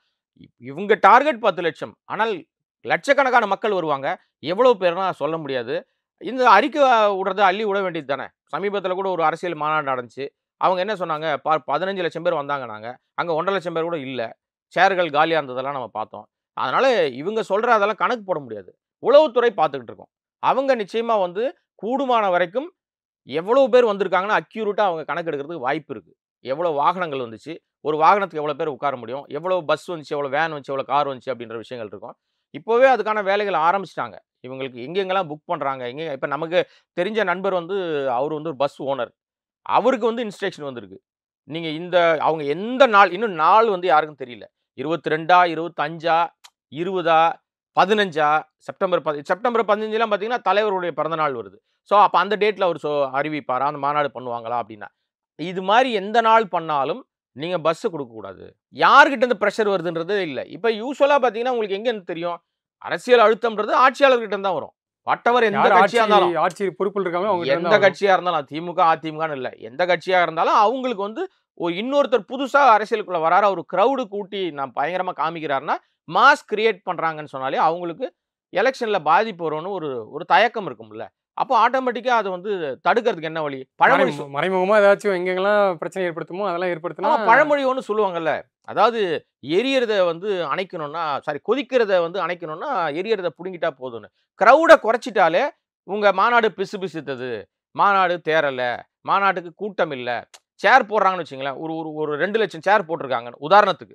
இவங்க டார்கெட் பத்து லட்சம் ஆனால் லட்சக்கணக்கான மக்கள் வருவாங்க எவ்வளோ பேர்னா சொல்ல முடியாது இந்த அறிக்கை விடுறது அள்ளி விட வேண்டியது தானே சமீபத்தில் கூட ஒரு அரசியல் மாநாடு நடந்துச்சு அவங்க என்ன சொன்னாங்க பா பதினஞ்சு லட்சம் பேர் வந்தாங்க நாங்கள் அங்கே ஒன்றரை லட்சம் பேர் கூட இல்லை சேர்கள் காலியாக இருந்ததெல்லாம் நம்ம பார்த்தோம் அதனால் இவங்க சொல்கிற அதெல்லாம் கணக்கு போட முடியாது உளவுத்துறை பார்த்துக்கிட்டு இருக்கோம் அவங்க நிச்சயமாக வந்து கூடுமான வரைக்கும் எவ்வளோ பேர் வந்திருக்காங்கன்னு அக்யூரேட்டாக அவங்க கணக்கு எடுக்கிறதுக்கு வாய்ப்பு இருக்குது எவ்வளோ வாகனங்கள் வந்துச்சு ஒரு வாகனத்துக்கு எவ்வளோ பேர் உட்கார முடியும் எவ்வளோ பஸ் வந்துச்சு எவ்வளோ வேன் வந்துச்சு எவ்வளோ கார் வந்துச்சு அப்படின்ற விஷயங்கள் இருக்கும் இப்போவே அதுக்கான வேலைகள் ஆரம்பிச்சிட்டாங்க இவங்களுக்கு எங்கெங்கெல்லாம் புக் பண்ணுறாங்க எங்கே இப்போ நமக்கு தெரிஞ்ச நண்பர் வந்து அவர் வந்து ஒரு பஸ் ஓனர் அவருக்கு வந்து இன்ஸ்ட்ரக்ஷன் வந்திருக்கு நீங்கள் இந்த அவங்க எந்த நாள் இன்னும் நாள் வந்து யாருக்கும் தெரியல இருபத்தி ரெண்டா இருபத்தஞ்சா இருபதா பதினஞ்சா செப்டம்பர் பதி செப்டம்பர் பதினஞ்சுலாம் பார்த்தீங்கன்னா தலைவருடைய பிறந்தநாள் வருது ஸோ அப்போ அந்த டேட்டில் அவர் சோ அறிவிப்பாரா அந்த மாநாடு பண்ணுவாங்களா அப்படின்னா இது மாதிரி எந்த நாள் பண்ணாலும் நீங்கள் பஸ்ஸு கொடுக்கக்கூடாது யார்கிட்ட இருந்து ப்ரெஷர் வருதுன்றது இல்லை இப்போ யூஸ்வலாக பார்த்தீங்கன்னா உங்களுக்கு எங்கேருந்து தெரியும் அரசியல் அழுத்தம்ன்றது ஆட்சியாளர்கிட்ட தான் வரும் வாட்டவர் எந்த கட்சியாக இருந்தாலும் ஆட்சி பொறுப்பில் இருக்காங்க அவங்க எந்த கட்சியாக இருந்தாலும் திமுக அதிமுகன்னு இல்லை எந்த கட்சியாக இருந்தாலும் அவங்களுக்கு வந்து ஒரு இன்னொருத்தர் புதுசாக அரசியலுக்குள்ளே வராரு ஒரு க்ரௌடு கூட்டி நான் பயங்கரமாக காமிக்கிறாருன்னா மாஸ் கிரியேட் பண்ணுறாங்கன்னு சொன்னாலே அவங்களுக்கு எலெக்ஷனில் பாதிப்பு வரும்னு ஒரு ஒரு தயக்கம் இருக்கும்ல அப்போ ஆட்டோமேட்டிக்காக அதை வந்து தடுக்கிறதுக்கு என்ன வழி பழமொழி மறைமுகமாக ஏதாச்சும் எங்கெங்கெல்லாம் பிரச்சனை ஏற்படுத்துமோ அதெல்லாம் ஏற்படுத்தணும் பழமொழி ஒன்று சொல்லுவாங்கல்ல அதாவது எரியறத வந்து அணைக்கணும்னா சாரி கொதிக்கிறத வந்து அணைக்கணும்னா எரியறத பிடுங்கிட்டா போதும்னு க்ரௌடை குறைச்சிட்டாலே உங்கள் மாநாடு பிசு பிசுத்தது மாநாடு தேரலை மாநாட்டுக்கு கூட்டம் இல்லை சேர் போடுறாங்கன்னு வச்சுங்களேன் ஒரு ஒரு ஒரு ரெண்டு லட்சம் சேர் போட்டிருக்காங்கன்னு உதாரணத்துக்கு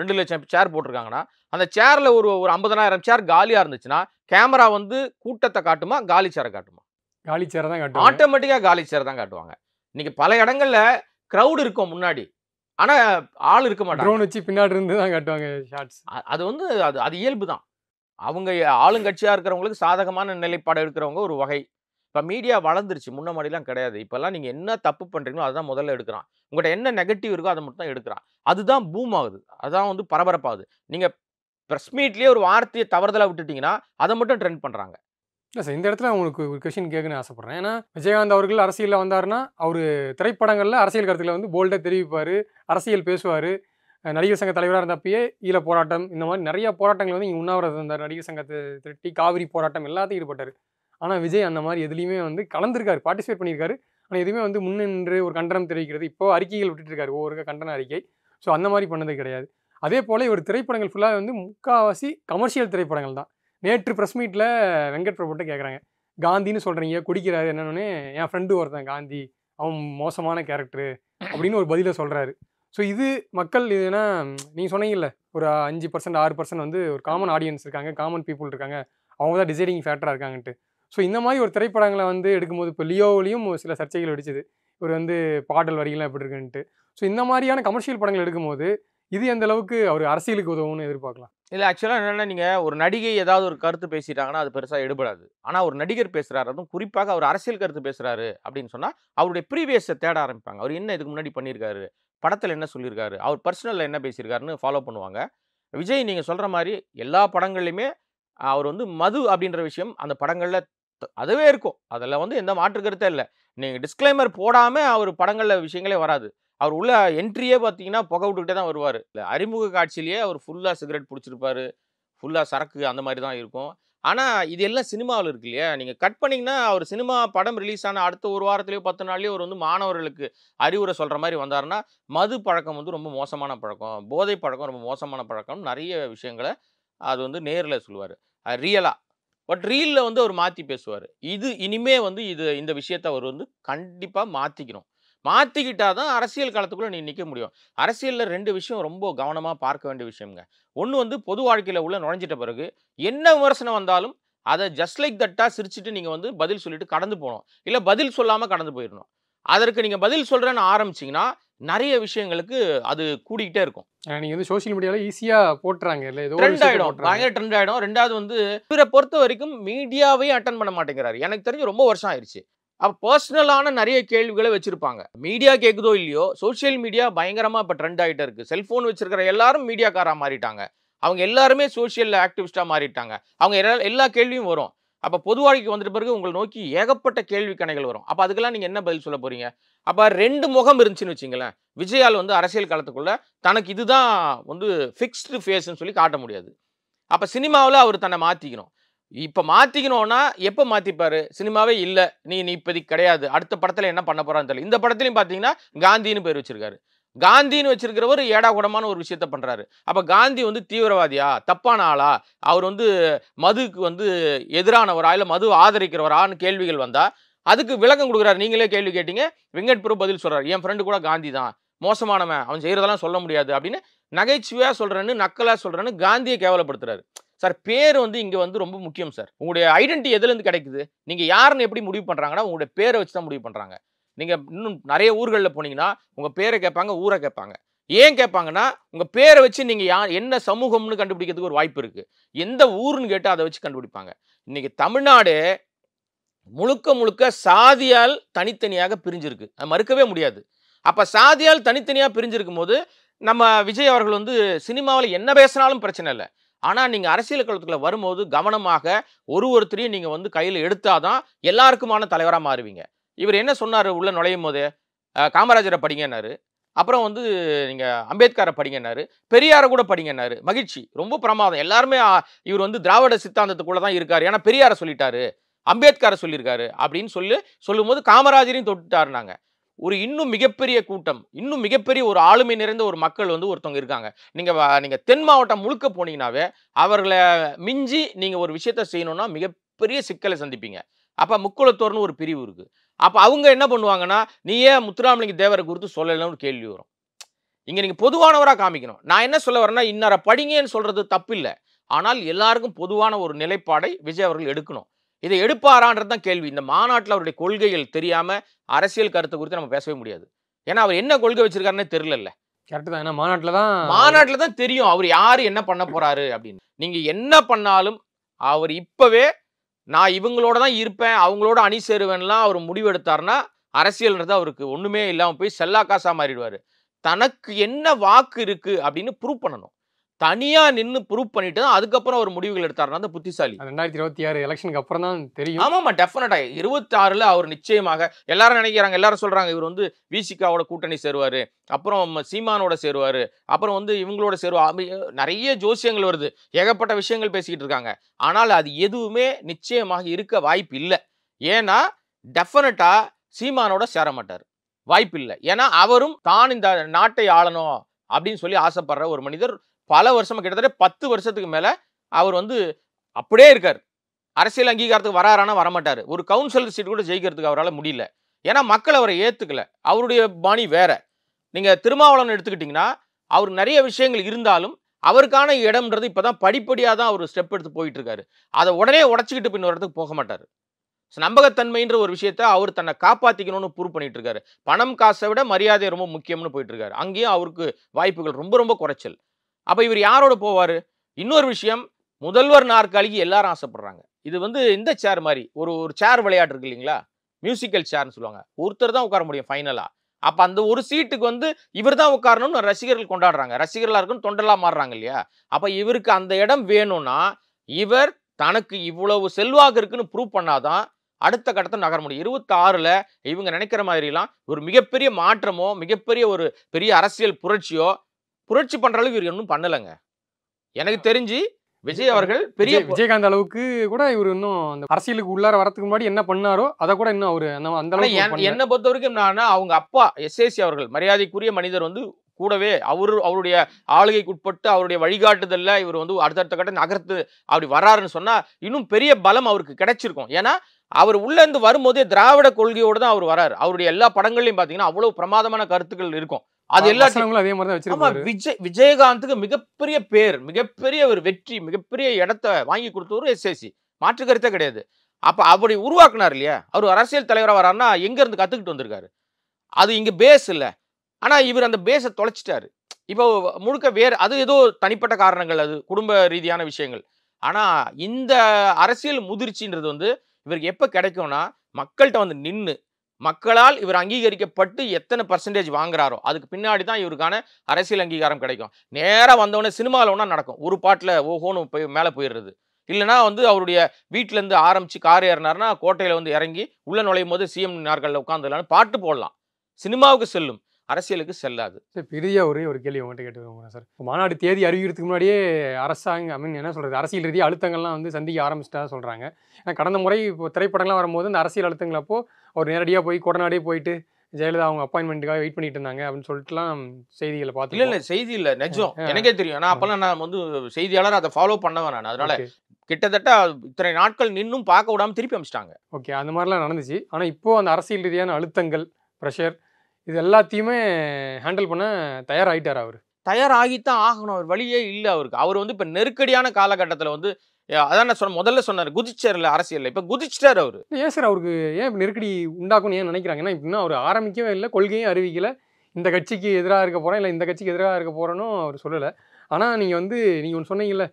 ரெண்டு லட்சம் சேர் போட்டிருக்காங்கன்னா அந்த சேரில் ஒரு ஒரு ஐம்பதனாயிரம் சேர் காலியாக இருந்துச்சுன்னா கேமரா வந்து கூட்டத்தை காட்டுமா காலி சேரை காட்டுமா காலி சேரை தான் காட்டும் ஆட்டோமேட்டிக்காக காலி சேரை தான் காட்டுவாங்க இன்னைக்கு பல இடங்கள்ல க்ரௌடு இருக்கும் முன்னாடி ஆனால் ஆள் இருக்க மாட்டாங்க ட்ரோன் வச்சு பின்னாடி இருந்து தான் காட்டுவாங்க ஷார்ட்ஸ் அது வந்து அது அது இயல்பு தான் அவங்க ஆளுங்கட்சியாக இருக்கிறவங்களுக்கு சாதகமான நிலைப்பாடு எடுக்கிறவங்க ஒரு வகை இப்போ மீடியா வளர்ந்துருச்சு முன்ன மாதிரிலாம் கிடையாது இப்போல்லாம் நீங்கள் என்ன தப்பு பண்ணுறீங்களோ அதுதான் முதல்ல எடுக்கிறான் உங்கள்கிட்ட என்ன நெகட்டிவ் இருக்கோ அதை மட்டும் தான் எடுக்கிறான் அதுதான் பூம் ஆகுது அதுதான் வந்து பரபரப்பாகுது நீங்கள் ப்ரெஸ் மீட்லேயே ஒரு வார்த்தையை தவறுதலாக விட்டுட்டிங்கன்னா அதை மட்டும் ட்ரெண்ட் பண்ணுறாங்க இல்லை சார் இந்த இடத்துல உங்களுக்கு ஒரு கொஷின் கேட்கணும்னு ஆசைப்பட்றேன் ஏன்னா விஜயகாந்த் அவர்கள் அரசியலில் வந்தாருன்னா அவர் திரைப்படங்களில் அரசியல் கருத்துக்களை வந்து போல்டாக தெரிவிப்பார் அரசியல் பேசுவார் நடிகர் சங்க தலைவராக இருந்தப்பயே ஈழ போராட்டம் இந்த மாதிரி நிறைய போராட்டங்கள் வந்து இங்கே உண்ணாவிரதம் இருந்தார் நடிகர் சங்கத்தை திரட்டி காவிரி போராட்டம் எல்லாத்தையும் ஈடுபட்டார் ஆனால் விஜய் அந்த மாதிரி எதுலேயுமே வந்து கலந்துருக்காரு பார்ட்டிசிபேட் பண்ணியிருக்காரு ஆனால் எதுவுமே வந்து முன்னின்று ஒரு கண்டனம் தெரிவிக்கிறது இப்போ அறிக்கைகள் விட்டுட்டு இருக்காரு ஒவ்வொரு கண்டன அறிக்கை ஸோ அந்த மாதிரி பண்ணது கிடையாது அதே போல் இவர் திரைப்படங்கள் ஃபுல்லாக வந்து முக்காவாசி கமர்ஷியல் திரைப்படங்கள் தான் நேற்று ப்ரெஸ் மீட்டில் வெங்கட் பிரபுட்ட கேட்குறாங்க காந்தின்னு சொல்கிறீங்க குடிக்கிறாரு என்னென்னே என் ஃப்ரெண்டு ஒருத்தன் காந்தி அவன் மோசமான கேரக்டரு அப்படின்னு ஒரு பதிலை சொல்கிறாரு ஸோ இது மக்கள் இதுனா நீங்கள் சொன்னீங்கல்ல ஒரு அஞ்சு பர்சன்ட் ஆறு பர்சன்ட் வந்து ஒரு காமன் ஆடியன்ஸ் இருக்காங்க காமன் பீப்புள் இருக்காங்க அவங்க தான் டிசைடிங் ஃபேக்டராக இருக்காங்கன்ட்டு ஸோ இந்த மாதிரி ஒரு திரைப்படங்களை வந்து எடுக்கும்போது இப்போ லியோவிலையும் சில சர்ச்சைகள் வெடிச்சுது இவர் வந்து பாடல் வரிகள்லாம் எப்படி இருக்குன்ட்டு ஸோ இந்த மாதிரியான கமர்ஷியல் படங்கள் எடுக்கும்போது இது எந்த அளவுக்கு அவர் அரசியலுக்கு உதவும்னு எதிர்பார்க்கலாம் இல்லை ஆக்சுவலாக என்னென்னா நீங்கள் ஒரு நடிகை ஏதாவது ஒரு கருத்து பேசிட்டாங்கன்னா அது பெருசாக எடுபடாது ஆனால் ஒரு நடிகர் பேசுகிறாரு அதுவும் குறிப்பாக அவர் அரசியல் கருத்து பேசுகிறாரு அப்படின்னு சொன்னால் அவருடைய ப்ரீவியஸை தேட ஆரம்பிப்பாங்க அவர் என்ன இதுக்கு முன்னாடி பண்ணியிருக்காரு படத்தில் என்ன சொல்லியிருக்காரு அவர் பர்சனலில் என்ன பேசியிருக்காருன்னு ஃபாலோ பண்ணுவாங்க விஜய் நீங்கள் சொல்கிற மாதிரி எல்லா படங்கள்லையுமே அவர் வந்து மது அப்படின்ற விஷயம் அந்த படங்களில் அதுவே இருக்கும் அதில் வந்து எந்த மாற்று கருத்தே இல்லை நீங்கள் டிஸ்க்ளைமர் போடாமல் அவர் படங்களில் விஷயங்களே வராது அவர் உள்ள என்ட்ரியே பார்த்தீங்கன்னா புகை விட்டுக்கிட்டே தான் வருவார் இல்லை அறிமுக காட்சியிலேயே அவர் ஃபுல்லாக சிகரெட் பிடிச்சிருப்பாரு ஃபுல்லாக சரக்கு அந்த மாதிரி தான் இருக்கும் ஆனால் இது எல்லாம் சினிமாவில் இருக்கு இல்லையா நீங்கள் கட் பண்ணிங்கன்னா அவர் சினிமா படம் ரிலீஸ் ஆன அடுத்த ஒரு வாரத்துலேயோ பத்து நாள்லேயோ அவர் வந்து மாணவர்களுக்கு அறிவுரை சொல்கிற மாதிரி வந்தாருன்னா மது பழக்கம் வந்து ரொம்ப மோசமான பழக்கம் போதை பழக்கம் ரொம்ப மோசமான பழக்கம் நிறைய விஷயங்களை அது வந்து நேரில் சொல்லுவார் ரியலாக பட் ரீலில் வந்து அவர் மாற்றி பேசுவார் இது இனிமே வந்து இது இந்த விஷயத்த அவர் வந்து கண்டிப்பாக மாற்றிக்கணும் மாற்றிக்கிட்டா தான் அரசியல் காலத்துக்குள்ளே நீ நிற்க முடியும் அரசியலில் ரெண்டு விஷயம் ரொம்ப கவனமாக பார்க்க வேண்டிய விஷயம்ங்க ஒன்று வந்து பொது வாழ்க்கையில் உள்ள நுழைஞ்சிட்ட பிறகு என்ன விமர்சனம் வந்தாலும் அதை ஜஸ்ட் லைக் தட்டாக சிரிச்சுட்டு நீங்கள் வந்து பதில் சொல்லிட்டு கடந்து போகணும் இல்லை பதில் சொல்லாமல் கடந்து போயிடணும் அதற்கு நீங்கள் பதில் சொல்கிறேன்னு ஆரம்பிச்சிங்கன்னா நிறைய விஷயங்களுக்கு அது கூடிக்கிட்டே இருக்கும் நீங்கள் வந்து சோஷியல் மீடியாவில் ஈஸியாக போட்டுறாங்க இல்லை ஏதோ ட்ரெண்ட் ஆகிடும் பயங்கர ட்ரெண்ட் ஆகிடும் ரெண்டாவது வந்து இவரை பொறுத்த வரைக்கும் மீடியாவையும் அட்டன் பண்ண மாட்டேங்கிறாரு எனக்கு தெரிஞ்சு ரொம்ப வருஷம் ஆயிடுச்சு அப்போ பர்சனலான நிறைய கேள்விகளை வச்சுருப்பாங்க மீடியா கேட்குதோ இல்லையோ சோஷியல் மீடியா பயங்கரமாக இப்போ ட்ரெண்ட் ஆகிட்டு இருக்குது செல்ஃபோன் வச்சிருக்கிற எல்லாரும் மீடியாக்காராக மாறிட்டாங்க அவங்க எல்லாருமே சோஷியல் ஆக்டிவிஸ்ட்டாக மாறிட்டாங்க அவங்க எல்லா கேள்வியும் வரும் அப்போ பொது வந்துட்டு பிறகு உங்களை நோக்கி ஏகப்பட்ட கேள்வி கணைகள் வரும் அப்போ அதுக்கெல்லாம் நீங்கள் என்ன பதில் சொல்ல போகிறீங்க அப்போ ரெண்டு முகம் இருந்துச்சுன்னு வச்சுங்களேன் விஜயால் வந்து அரசியல் காலத்துக்குள்ளே தனக்கு இதுதான் வந்து ஃபிக்ஸ்டு ஃபேஸ்ன்னு சொல்லி காட்ட முடியாது அப்போ சினிமாவில் அவர் தன்னை மாற்றிக்கணும் இப்போ மாற்றிக்கணும்னா எப்போ மாற்றிப்பார் சினிமாவே இல்லை நீ நீ இப்போதைக்கு கிடையாது அடுத்த படத்தில் என்ன பண்ண போகிறான்னு தெரியல இந்த படத்துலையும் பார்த்தீங்கன்னா காந்தின்னு பேர் வச்சுருக்காரு காந்தின்னு வச்சிருக்கிறவர் ஏடா கூடமான ஒரு விஷயத்த பண்ணுறாரு அப்போ காந்தி வந்து தீவிரவாதியா தப்பான ஆளா அவர் வந்து மதுக்கு வந்து எதிரானவரா இல்லை மது ஆதரிக்கிறவரான்னு கேள்விகள் வந்தால் அதுக்கு விளக்கம் கொடுக்குறாரு நீங்களே கேள்வி கேட்டீங்க வெங்கட் பிரபு பதில் சொல்கிறார் என் ஃப்ரெண்டு கூட காந்தி தான் மோசமானவன் அவன் செய்கிறதெல்லாம் சொல்ல முடியாது அப்படின்னு நகைச்சுவையாக சொல்கிறேன்னு நக்கலாக சொல்கிறேன்னு காந்தியை கேவலப்படுத்துறாரு சார் பேர் வந்து இங்கே வந்து ரொம்ப முக்கியம் சார் உங்களுடைய ஐடென்டி எதுலேருந்து கிடைக்குது நீங்கள் யாருன்னு எப்படி முடிவு பண்ணுறாங்கன்னா உங்களுடைய பேரை வச்சு தான் முடிவு பண்ணுறாங்க நீங்கள் இன்னும் நிறைய ஊர்களில் போனீங்கன்னா உங்கள் பேரை கேட்பாங்க ஊரை கேட்பாங்க ஏன் கேட்பாங்கன்னா உங்கள் பேரை வச்சு நீங்கள் யார் என்ன சமூகம்னு கண்டுபிடிக்கிறதுக்கு ஒரு வாய்ப்பு இருக்குது எந்த ஊருன்னு கேட்டால் அதை வச்சு கண்டுபிடிப்பாங்க இன்றைக்கி தமிழ்நாடு முழுக்க முழுக்க சாதியால் தனித்தனியாக பிரிஞ்சிருக்கு அது மறுக்கவே முடியாது அப்போ சாதியால் தனித்தனியாக பிரிஞ்சிருக்கும் போது நம்ம விஜய் அவர்கள் வந்து சினிமாவில் என்ன பேசினாலும் பிரச்சனை இல்லை ஆனால் நீங்கள் அரசியல் கழகத்தில் வரும்போது கவனமாக ஒரு ஒருத்தரையும் நீங்கள் வந்து கையில் எடுத்தாதான் எல்லாருக்குமான தலைவராக மாறுவீங்க இவர் என்ன சொன்னார் உள்ளே நுழையும் போது காமராஜரை படிங்கன்னாரு அப்புறம் வந்து நீங்கள் அம்பேத்கரை படிங்கன்னாரு பெரியாரை கூட படிங்கன்னாரு மகிழ்ச்சி ரொம்ப பிரமாதம் எல்லாருமே இவர் வந்து திராவிட சித்தாந்தத்துக்குள்ளே தான் இருக்கார் ஏன்னா பெரியாரை சொல்லிட்டாரு அம்பேத்கரை சொல்லியிருக்காரு அப்படின்னு சொல்லி சொல்லும்போது காமராஜரையும் தொட்டுட்டாருனாங்க ஒரு இன்னும் மிகப்பெரிய கூட்டம் இன்னும் மிகப்பெரிய ஒரு ஆளுமை நிறைந்த ஒரு மக்கள் வந்து ஒருத்தவங்க இருக்காங்க நீங்கள் நீங்கள் தென் மாவட்டம் முழுக்க போனீங்கன்னாவே அவர்களை மிஞ்சி நீங்கள் ஒரு விஷயத்த செய்யணும்னா மிகப்பெரிய சிக்கலை சந்திப்பீங்க அப்போ முக்குளத்தோர்னு ஒரு பிரிவு இருக்குது அப்போ அவங்க என்ன பண்ணுவாங்கன்னா நீ ஏன் முத்துராமலிங்க தேவரை குறித்து சொல்லலைன்னு கேள்வி வரும் இங்கே நீங்கள் பொதுவானவராக காமிக்கணும் நான் என்ன சொல்ல வரேன்னா இன்னார படிங்கன்னு சொல்கிறது தப்பில்லை ஆனால் எல்லாருக்கும் பொதுவான ஒரு நிலைப்பாடை விஜய் அவர்கள் எடுக்கணும் இதை எடுப்பாரான்றது தான் கேள்வி இந்த மாநாட்டில் அவருடைய கொள்கைகள் தெரியாமல் அரசியல் கருத்தை குறித்து நம்ம பேசவே முடியாது ஏன்னா அவர் என்ன கொள்கை வச்சிருக்காருன்னு தெரியல கரெக்ட் தான் மாநாட்டில் தான் தான் தெரியும் அவர் யாரு என்ன பண்ண போறாரு அப்படின்னு நீங்க என்ன பண்ணாலும் அவர் இப்பவே நான் இவங்களோட தான் இருப்பேன் அவங்களோட அணி சேருவேன்லாம் அவர் முடிவு எடுத்தார்னா அரசியல்ன்றது அவருக்கு ஒண்ணுமே இல்லாமல் போய் செல்லா மாறிடுவாரு தனக்கு என்ன வாக்கு இருக்கு அப்படின்னு ப்ரூவ் பண்ணணும் தனியா நின்று ப்ரூவ் பண்ணிட்டு தான் அதுக்கப்புறம் ஒரு முடிவுகள் எடுத்தார் அந்த புத்திசாலி ரெண்டாயிரத்தி இருபத்தி ஆறு எலெக்ஷனுக்கு அப்புறம் தான் தெரியும் ஆமா ஆமா டெஃபினட்டா இருபத்தி ஆறுல அவர் நிச்சயமாக எல்லாரும் நினைக்கிறாங்க எல்லாரும் சொல்றாங்க இவர் வந்து விசிகாவோட கூட்டணி சேருவாரு அப்புறம் சீமானோட சேருவாரு அப்புறம் வந்து இவங்களோட சேருவார் நிறைய ஜோசியங்கள் வருது ஏகப்பட்ட விஷயங்கள் பேசிக்கிட்டு இருக்காங்க ஆனால் அது எதுவுமே நிச்சயமாக இருக்க வாய்ப்பு இல்லை ஏன்னா டெஃபினட்டா சீமானோட சேர மாட்டார் வாய்ப்பு இல்லை ஏன்னா அவரும் தான் இந்த நாட்டை ஆளணும் அப்படின்னு சொல்லி ஆசைப்படுற ஒரு மனிதர் பல வருஷமாக கிட்டத்தட்ட பத்து வருஷத்துக்கு மேலே அவர் வந்து அப்படியே இருக்கார் அரசியல் அங்கீகாரத்துக்கு வராரானா வரமாட்டார் ஒரு கவுன்சிலர் சீட் கூட ஜெயிக்கிறதுக்கு அவரால் முடியல ஏன்னா மக்கள் அவரை ஏற்றுக்கல அவருடைய பாணி வேற நீங்கள் திருமாவளவன் எடுத்துக்கிட்டிங்கன்னா அவர் நிறைய விஷயங்கள் இருந்தாலும் அவருக்கான இடம்ன்றது இப்போ தான் படிப்படியாக தான் அவர் ஸ்டெப் எடுத்து போயிட்டு இருக்காரு அதை உடனே உடச்சிக்கிட்டு பின் வரத்துக்கு போக மாட்டார் நம்பகத்தன்மைன்ற ஒரு விஷயத்த அவர் தன்னை காப்பாற்றிக்கணும்னு ப்ரூவ் பண்ணிட்டு இருக்காரு பணம் காசை விட மரியாதை ரொம்ப முக்கியம்னு போயிட்டு இருக்காரு அங்கேயும் அவருக்கு வாய்ப்புகள் ரொம்ப ரொம்ப குறைச்சல் அப்போ இவர் யாரோட போவார் இன்னொரு விஷயம் முதல்வர் நாற்காலிக்கு எல்லாரும் ஆசைப்படுறாங்க இது வந்து இந்த சேர் மாதிரி ஒரு ஒரு சேர் விளையாட்டு இருக்கு இல்லைங்களா மியூசிக்கல் சேர்னு சொல்லுவாங்க ஒருத்தர் தான் உட்கார முடியும் ஃபைனலாக அப்போ அந்த ஒரு சீட்டுக்கு வந்து இவர் தான் உட்காரணும்னு ரசிகர்கள் கொண்டாடுறாங்க ரசிகர்களாக இருக்கும் தொண்டெல்லாம் மாறுறாங்க இல்லையா அப்போ இவருக்கு அந்த இடம் வேணும்னா இவர் தனக்கு இவ்வளவு செல்வாக்கு இருக்குன்னு ப்ரூவ் பண்ணாதான் அடுத்த கட்டத்தை நகர முடியும் இருபத்தாறில் இவங்க நினைக்கிற மாதிரிலாம் ஒரு மிகப்பெரிய மாற்றமோ மிகப்பெரிய ஒரு பெரிய அரசியல் புரட்சியோ புரட்சி பண்ற அளவுக்கு இவர் இன்னும் பண்ணலைங்க எனக்கு தெரிஞ்சு விஜய் அவர்கள் பெரிய விஜயகாந்த் அளவுக்கு கூட இவர் இன்னும் அந்த அரசியலுக்கு உள்ளார வரத்துக்கு முன்னாடி என்ன பண்ணாரோ அதை கூட இன்னும் அவரு அந்த அளவுக்கு என்னை பொறுத்த வரைக்கும் என்னன்னா அவங்க அப்பா எஸ்ஏசி அவர்கள் மரியாதைக்குரிய மனிதர் வந்து கூடவே அவர் அவருடைய ஆளுகைக்கு உட்பட்டு அவருடைய வழிகாட்டுதல்ல இவர் வந்து அடுத்தடுத்த கட்ட நகர்த்து அப்படி வராருன்னு சொன்னா இன்னும் பெரிய பலம் அவருக்கு கிடைச்சிருக்கும் ஏன்னா அவர் உள்ள இருந்து வரும்போதே திராவிட கொள்கையோடு தான் அவர் வராரு அவருடைய எல்லா படங்கள்லையும் பாத்தீங்கன்னா அவ்வளவு பிரமாதமான கருத்துக்கள் இருக்கும் அது எல்லா அதே மாதிரி தான் வச்சிருக்காங்க விஜய் விஜயகாந்துக்கு மிகப்பெரிய பேர் மிகப்பெரிய ஒரு வெற்றி மிகப்பெரிய இடத்த வாங்கி கொடுத்தவரும் எஸ்எஸ்சி மாற்று கருத்தே கிடையாது அப்போ அப்படி உருவாக்குனார் இல்லையா அவர் அரசியல் தலைவராக எங்க எங்கேருந்து கற்றுக்கிட்டு வந்திருக்காரு அது இங்கே பேஸ் இல்லை ஆனால் இவர் அந்த பேஸை தொலைச்சிட்டாரு இப்போ முழுக்க வேறு அது ஏதோ தனிப்பட்ட காரணங்கள் அது குடும்ப ரீதியான விஷயங்கள் ஆனால் இந்த அரசியல் முதிர்ச்சின்றது வந்து இவருக்கு எப்போ கிடைக்கும்னா மக்கள்கிட்ட வந்து நின்று மக்களால் இவர் அங்கீகரிக்கப்பட்டு எத்தனை பர்சன்டேஜ் வாங்குறாரோ அதுக்கு பின்னாடி தான் இவருக்கான அரசியல் அங்கீகாரம் கிடைக்கும் நேராக வந்தவொடனே சினிமாவில் ஒன்றா நடக்கும் ஒரு பாட்டில் ஓஹோன்னு போய் மேலே போயிடுறது இல்லைனா வந்து அவருடைய வீட்டிலேருந்து ஆரம்பித்து கார் ஏறினார்னா கோட்டையில் வந்து இறங்கி உள்ளே நுழையும் போது சிஎம் நாற்களில் உட்காந்துலான்னு பாட்டு போடலாம் சினிமாவுக்கு செல்லும் அரசியலுக்கு செல்லாது சார் பெரிய ஒரே ஒரு கேள்வி உங்கள்கிட்ட கேட்டுக்கோங்க சார் மாநாடு தேதி அறிவிக்கிறதுக்கு முன்னாடியே அரசாங்கம் ஐ மீன் என்ன சொல்கிறது அரசியல் ரீதியாக அழுத்தங்கள்லாம் வந்து சந்திக்க ஆரம்பிச்சிட்டா சொல்கிறாங்க ஏன்னா கடந்த முறை இப்போ திரைப்படங்கள்லாம் வரும்போது இந்த அரசியல் அழுத்தங்களப்போ அவர் நேரடியாக போய் கொடநாடே போயிட்டு ஜெயலலிதா அவங்க அப்பாயின்மெண்ட்டுக்காக வெயிட் பண்ணிட்டு இருந்தாங்க அப்படின்னு சொல்லிட்டுலாம் செய்திகளை பார்த்து இல்லை இல்லை செய்தி இல்லை நிஜம் எனக்கே தெரியும் நான் அப்போல்லாம் நான் வந்து செய்தியாளர் அதை ஃபாலோ பண்ணவே நான் அதனால கிட்டத்தட்ட இத்தனை நாட்கள் நின்னும் பார்க்க விடாமல் திருப்பி அமிச்சிட்டாங்க ஓகே அந்த மாதிரிலாம் நடந்துச்சு ஆனால் இப்போது அந்த அரசியல் ரீதியான அழுத்தங்கள் ப்ரெஷர் இது எல்லாத்தையுமே ஹேண்டில் பண்ண தயாராகிட்டார் அவர் தயாராகித்தான் ஆகணும் அவர் வழியே இல்லை அவருக்கு அவர் வந்து இப்போ நெருக்கடியான காலகட்டத்தில் வந்து அதான் சொன்ன முதல்ல சொன்னார் குதிச்சார்ல அரசியல் இப்போ குதிச்சிட்டார் அவர் ஏன் சார் அவருக்கு ஏன் நெருக்கடி உண்டாக்கணும் ஏன் நினைக்கிறாங்கன்னா இப்போ அவர் ஆரம்பிக்கவே இல்லை கொள்கையும் அறிவிக்கல இந்த கட்சிக்கு எதிராக இருக்க போகிறேன் இல்லை இந்த கட்சிக்கு எதிராக இருக்க போகிறேன்னு அவர் சொல்லலை ஆனால் நீங்கள் வந்து நீங்கள் ஒன்று சொன்னீங்கல்ல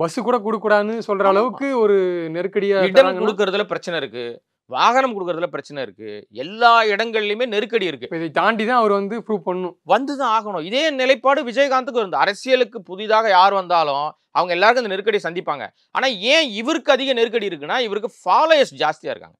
பஸ் கூட கொடுக்கூடாதுன்னு சொல்கிற அளவுக்கு ஒரு நெருக்கடியாக இடம் கொடுக்கறதுல பிரச்சனை இருக்குது வாகனம் கொடுக்கறதுல பிரச்சனை இருக்கு எல்லா இடங்கள்லையுமே நெருக்கடி இருக்கு இதை தாண்டி தான் அவர் வந்து ப்ரூவ் பண்ணும் வந்து தான் ஆகணும் இதே நிலைப்பாடு விஜயகாந்துக்கு இருந்து அரசியலுக்கு புதிதாக யார் வந்தாலும் அவங்க எல்லாருக்கும் இந்த நெருக்கடியை சந்திப்பாங்க ஆனால் ஏன் இவருக்கு அதிக நெருக்கடி இருக்குன்னா இவருக்கு ஃபாலோயர்ஸ் ஜாஸ்தியாக இருக்காங்க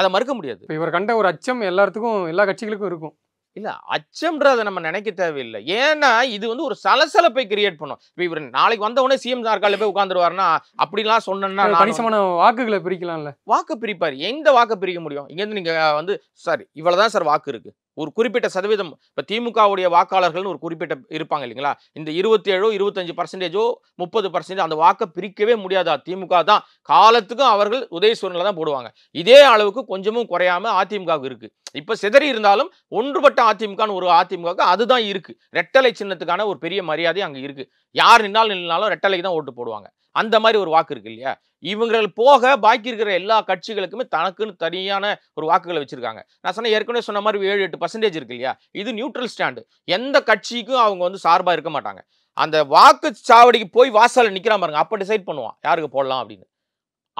அதை மறுக்க முடியாது இவர் கண்ட ஒரு அச்சம் எல்லாத்துக்கும் எல்லா கட்சிகளுக்கும் இருக்கும் இல்லை அச்சம்ன்றதை நம்ம நினைக்க தேவையில்லை ஏன்னா இது வந்து ஒரு சலசலப்பை கிரியேட் பண்ணும் இப்போ இவர் நாளைக்கு வந்த உடனே சிஎம் நாற்காலில் போய் உட்காந்துருவாருன்னா அப்படிலாம் சொன்னேன்னா கணிசமான வாக்குகளை பிரிக்கலாம்ல வாக்கு பிரிப்பார் எந்த வாக்கு பிரிக்க முடியும் இங்கேருந்து நீங்கள் வந்து சார் இவ்வளோதான் சார் வாக்கு இருக்குது ஒரு குறிப்பிட்ட சதவீதம் இப்போ திமுகவுடைய வாக்காளர்கள்னு ஒரு குறிப்பிட்ட இருப்பாங்க இல்லைங்களா இந்த இருபத்தேழோ இருபத்தஞ்சு பர்சன்டேஜோ முப்பது பர்சன்டேஜ் அந்த வாக்கை பிரிக்கவே முடியாதா திமுக தான் காலத்துக்கும் அவர்கள் உதய சூழ்நிலை தான் போடுவாங்க இதே அளவுக்கு கொஞ்சமும் குறையாமல் அதிமுகவுக்கு இருக்குது இப்போ சிதறி இருந்தாலும் ஒன்றுபட்ட அதிமுகன்னு ஒரு அதிமுகவுக்கு அதுதான் இருக்குது ரெட்டலை சின்னத்துக்கான ஒரு பெரிய மரியாதை அங்கே இருக்குது யார் நின்றாலும் நின்னாலும் ரெட்டலைக்கு தான் ஓட்டு போடுவாங்க அந்த மாதிரி ஒரு வாக்கு இருக்கு இல்லையா இவங்கள் போக பாக்கி இருக்கிற எல்லா கட்சிகளுக்குமே தனக்குன்னு தனியான ஒரு வாக்குகளை வச்சிருக்காங்க நான் சொன்னேன் ஏற்கனவே சொன்ன மாதிரி ஏழு எட்டு பர்சன்டேஜ் இருக்கு இல்லையா இது நியூட்ரல் ஸ்டாண்டு எந்த கட்சிக்கும் அவங்க வந்து சார்பாக இருக்க மாட்டாங்க அந்த வாக்கு சாவடிக்கு போய் வாசலில் நிற்கிறான் பாருங்க அப்போ டிசைட் பண்ணுவான் யாருக்கு போடலாம் அப்படின்னு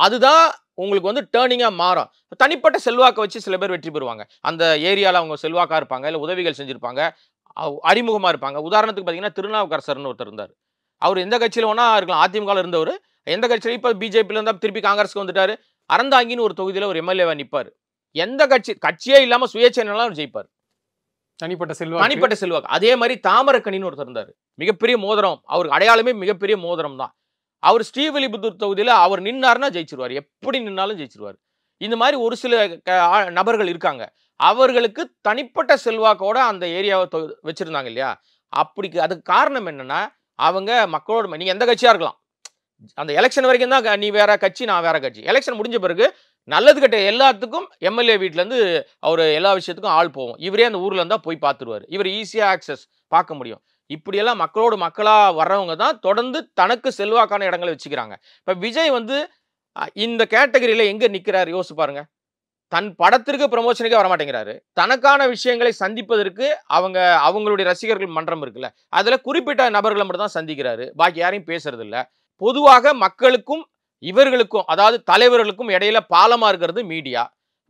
அதுதான் உங்களுக்கு வந்து டேர்னிங்காக மாறும் தனிப்பட்ட செல்வாக்கை வச்சு சில பேர் வெற்றி பெறுவாங்க அந்த ஏரியாவில் அவங்க செல்வாக்காக இருப்பாங்க இல்லை உதவிகள் செஞ்சுருப்பாங்க அறிமுகமாக இருப்பாங்க உதாரணத்துக்கு பார்த்தீங்கன்னா திருநாவுக்கரசர்னு ஒருத்தர் இருந்தார் அவர் எந்த கட்சியில் ஒன்றா இருக்கலாம் அதிமுகவில் இருந்தவர் எந்த கட்சியில் இப்போ பிஜேபியில் இருந்தால் திருப்பி காங்கிரஸ்க்கு வந்துட்டார் அறந்தாங்கின்னு ஒரு தொகுதியில் ஒரு எம்எல்ஏவாக நிற்பார் எந்த கட்சி கட்சியே இல்லாமல் சுயேட்சைனாலும் அவர் ஜெயிப்பார் தனிப்பட்ட செல்வா தனிப்பட்ட செல்வாக்கு அதே மாதிரி தாமரக்கணின்னு ஒருத்தர் இருந்தார் மிகப்பெரிய மோதிரம் அவருக்கு அடையாளமே மிகப்பெரிய மோதிரம் தான் அவர் ஸ்ரீவில்லிபுத்தூர் தொகுதியில் அவர் நின்னார்னா ஜெயிச்சிருவார் எப்படி நின்னாலும் ஜெயிச்சிருவார் இந்த மாதிரி ஒரு சில நபர்கள் இருக்காங்க அவர்களுக்கு தனிப்பட்ட செல்வாக்கோட அந்த ஏரியாவை வச்சுருந்தாங்க இல்லையா அப்படி அதுக்கு காரணம் என்னென்னா அவங்க மக்களோட நீங்கள் எந்த கட்சியாக இருக்கலாம் அந்த எலெக்ஷன் வரைக்கும் தான் நீ வேற கட்சி நான் வேற கட்சி எலெக்ஷன் முடிஞ்ச பிறகு நல்லது கட்ட எல்லாத்துக்கும் எம்எல்ஏ வீட்டிலேருந்து அவர் எல்லா விஷயத்துக்கும் ஆள் போவோம் இவரே அந்த ஊரில் இருந்தால் போய் பார்த்துருவார் இவர் ஈஸியாக ஆக்சஸ் பார்க்க முடியும் இப்படியெல்லாம் மக்களோட மக்களாக வர்றவங்க தான் தொடர்ந்து தனக்கு செல்வாக்கான இடங்களை வச்சுக்கிறாங்க இப்போ விஜய் வந்து இந்த கேட்டகரியில் எங்கே நிற்கிறார் யோசிப்பாருங்க பாருங்கள் தன் படத்திற்கு ப்ரமோஷனுக்கே வரமாட்டேங்கிறாரு தனக்கான விஷயங்களை சந்திப்பதற்கு அவங்க அவங்களுடைய ரசிகர்கள் மன்றம் இருக்குல்ல அதில் குறிப்பிட்ட நபர்களை மட்டும் தான் சந்திக்கிறாரு பாக்கி யாரையும் பேசுறது இல்லை பொதுவாக மக்களுக்கும் இவர்களுக்கும் அதாவது தலைவர்களுக்கும் இடையில பாலமாக இருக்கிறது மீடியா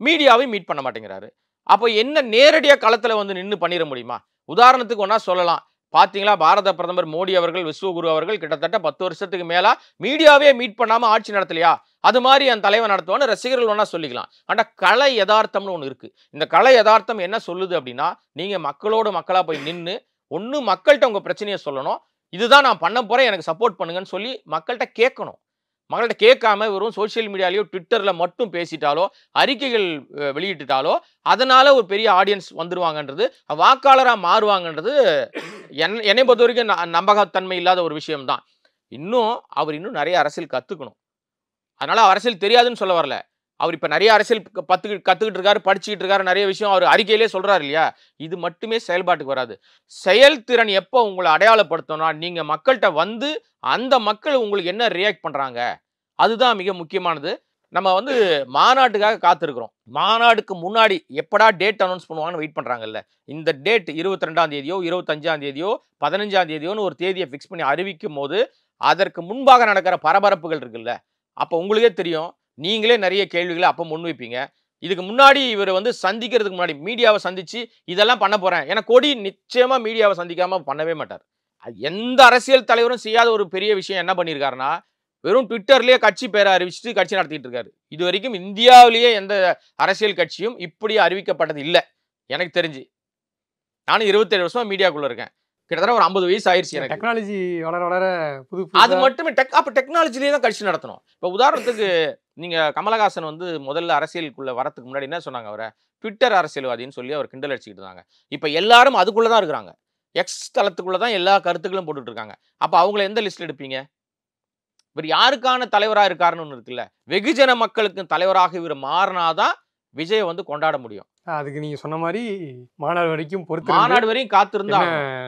மீடியாவையும் மீட் பண்ண மாட்டேங்கிறாரு அப்போ என்ன நேரடியாக களத்தில் வந்து நின்று பண்ணிட முடியுமா உதாரணத்துக்கு ஒன்றா சொல்லலாம் பார்த்தீங்களா பாரத பிரதமர் மோடி அவர்கள் விஸ்வகுரு அவர்கள் கிட்டத்தட்ட பத்து வருஷத்துக்கு மேலே மீடியாவே மீட் பண்ணாமல் ஆட்சி நடத்தலையா அது மாதிரி என் தலைவர் நடத்துவான்னு ரசிகர்கள் வேணா சொல்லிக்கலாம் ஆனால் கலை யதார்த்தம்னு ஒன்று இருக்குது இந்த கலை யதார்த்தம் என்ன சொல்லுது அப்படின்னா நீங்கள் மக்களோட மக்களாக போய் நின்று ஒன்று மக்கள்கிட்ட உங்கள் பிரச்சனையை சொல்லணும் இதுதான் நான் பண்ண போகிறேன் எனக்கு சப்போர்ட் பண்ணுங்கன்னு சொல்லி மக்கள்கிட்ட கேட்கணும் மக்கள்கிட்ட கேட்காம வெறும் சோசியல் மீடியாலேயோ ட்விட்டரில் மட்டும் பேசிட்டாலோ அறிக்கைகள் வெளியிட்டுட்டாலோ அதனால் ஒரு பெரிய ஆடியன்ஸ் வந்துடுவாங்கன்றது வாக்காளராக மாறுவாங்கன்றது என் என்னை பொறுத்த வரைக்கும் நம்பகத்தன்மை இல்லாத ஒரு விஷயம்தான் இன்னும் அவர் இன்னும் நிறைய அரசியல் கற்றுக்கணும் அதனால் அரசியல் தெரியாதுன்னு சொல்ல வரல அவர் இப்போ நிறைய அரசியல் பத்து கற்றுக்கிட்டு இருக்காரு படிச்சுக்கிட்டு இருக்காரு நிறைய விஷயம் அவர் அறிக்கையிலே சொல்கிறாரு இல்லையா இது மட்டுமே செயல்பாட்டுக்கு வராது செயல்திறன் எப்போ உங்களை அடையாளப்படுத்தணும்னா நீங்கள் மக்கள்கிட்ட வந்து அந்த மக்கள் உங்களுக்கு என்ன ரியாக்ட் பண்ணுறாங்க அதுதான் மிக முக்கியமானது நம்ம வந்து மாநாட்டுக்காக காத்திருக்கிறோம் மாநாடுக்கு முன்னாடி எப்படா டேட் அனௌன்ஸ் பண்ணுவாங்கன்னு வெயிட் பண்ணுறாங்கல்ல இந்த டேட் இருபத்தி ரெண்டாம் தேதியோ இருபத்தஞ்சாம் தேதியோ பதினஞ்சாம் தேதியோன்னு ஒரு தேதியை ஃபிக்ஸ் பண்ணி அறிவிக்கும் போது அதற்கு முன்பாக நடக்கிற பரபரப்புகள் இருக்குல்ல அப்போ உங்களுக்கே தெரியும் நீங்களே நிறைய கேள்விகளை அப்போ முன்வைப்பீங்க இதுக்கு முன்னாடி இவர் வந்து சந்திக்கிறதுக்கு முன்னாடி மீடியாவை சந்தித்து இதெல்லாம் பண்ண போகிறேன் ஏன்னா கொடி நிச்சயமாக மீடியாவை சந்திக்காமல் பண்ணவே மாட்டார் எந்த அரசியல் தலைவரும் செய்யாத ஒரு பெரிய விஷயம் என்ன பண்ணியிருக்காருன்னா வெறும் ட்விட்டர்லேயே கட்சி பேர அறிவிச்சுட்டு கட்சி நடத்திட்டு இருக்காரு இது வரைக்கும் இந்தியாவிலேயே எந்த அரசியல் கட்சியும் இப்படி அறிவிக்கப்பட்டது இல்லை எனக்கு தெரிஞ்சு நானும் இருபத்தேழு வருஷமா மீடியாக்குள்ளே இருக்கேன் கிட்டத்தட்ட ஒரு ஐம்பது வயசு ஆயிடுச்சு எனக்கு டெக்னாலஜி வளர வளர புது அது மட்டுமே டெக் அப்போ டெக்னாலஜிலேயே தான் கட்சி நடத்தணும் இப்போ உதாரணத்துக்கு நீங்கள் கமலஹாசன் வந்து முதல்ல அரசியலுக்குள்ளே வரத்துக்கு முன்னாடி என்ன சொன்னாங்க அவரை ட்விட்டர் அரசியல்வாதின்னு சொல்லி அவர் கிண்டல் அடிச்சுக்கிட்டு இருந்தாங்க இப்போ எல்லாரும் அதுக்குள்ளே தான் இருக்கிறாங்க எக்ஸ் தளத்துக்குள்ளே தான் எல்லா கருத்துக்களும் போட்டுட்டு இருக்காங்க அப்போ அவங்கள எந்த லிஸ்ட்டில் எடுப்பீங்க இவர் யாருக்கான தலைவராக இருக்காருன்னு ஒன்று இருக்குல்ல வெகுஜன மக்களுக்கு தலைவராக இவர் மாறினாதான் விஜயை வந்து கொண்டாட முடியும் அதுக்கு நீங்க சொன்ன மாதிரி மாநாடு வரைக்கும் பொறுத்து மாநாடு வரையும் காத்திருந்தா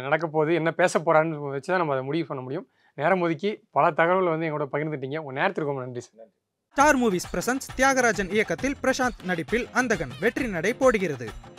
நடக்க போகுது என்ன பேச போறான்னு வச்சுதான் நம்ம அதை முடிவு பண்ண முடியும் நேரம் ஒதுக்கி பல தகவல்கள் வந்து எங்களோட பகிர்ந்துட்டீங்க உங்க நேரத்துக்கு ரொம்ப நன்றி sir star movies presents Thiagarajan இயக்கத்தில் பிரசாந்த் நடிப்பில் அந்தகன் வெற்றி நடை போடுகிறது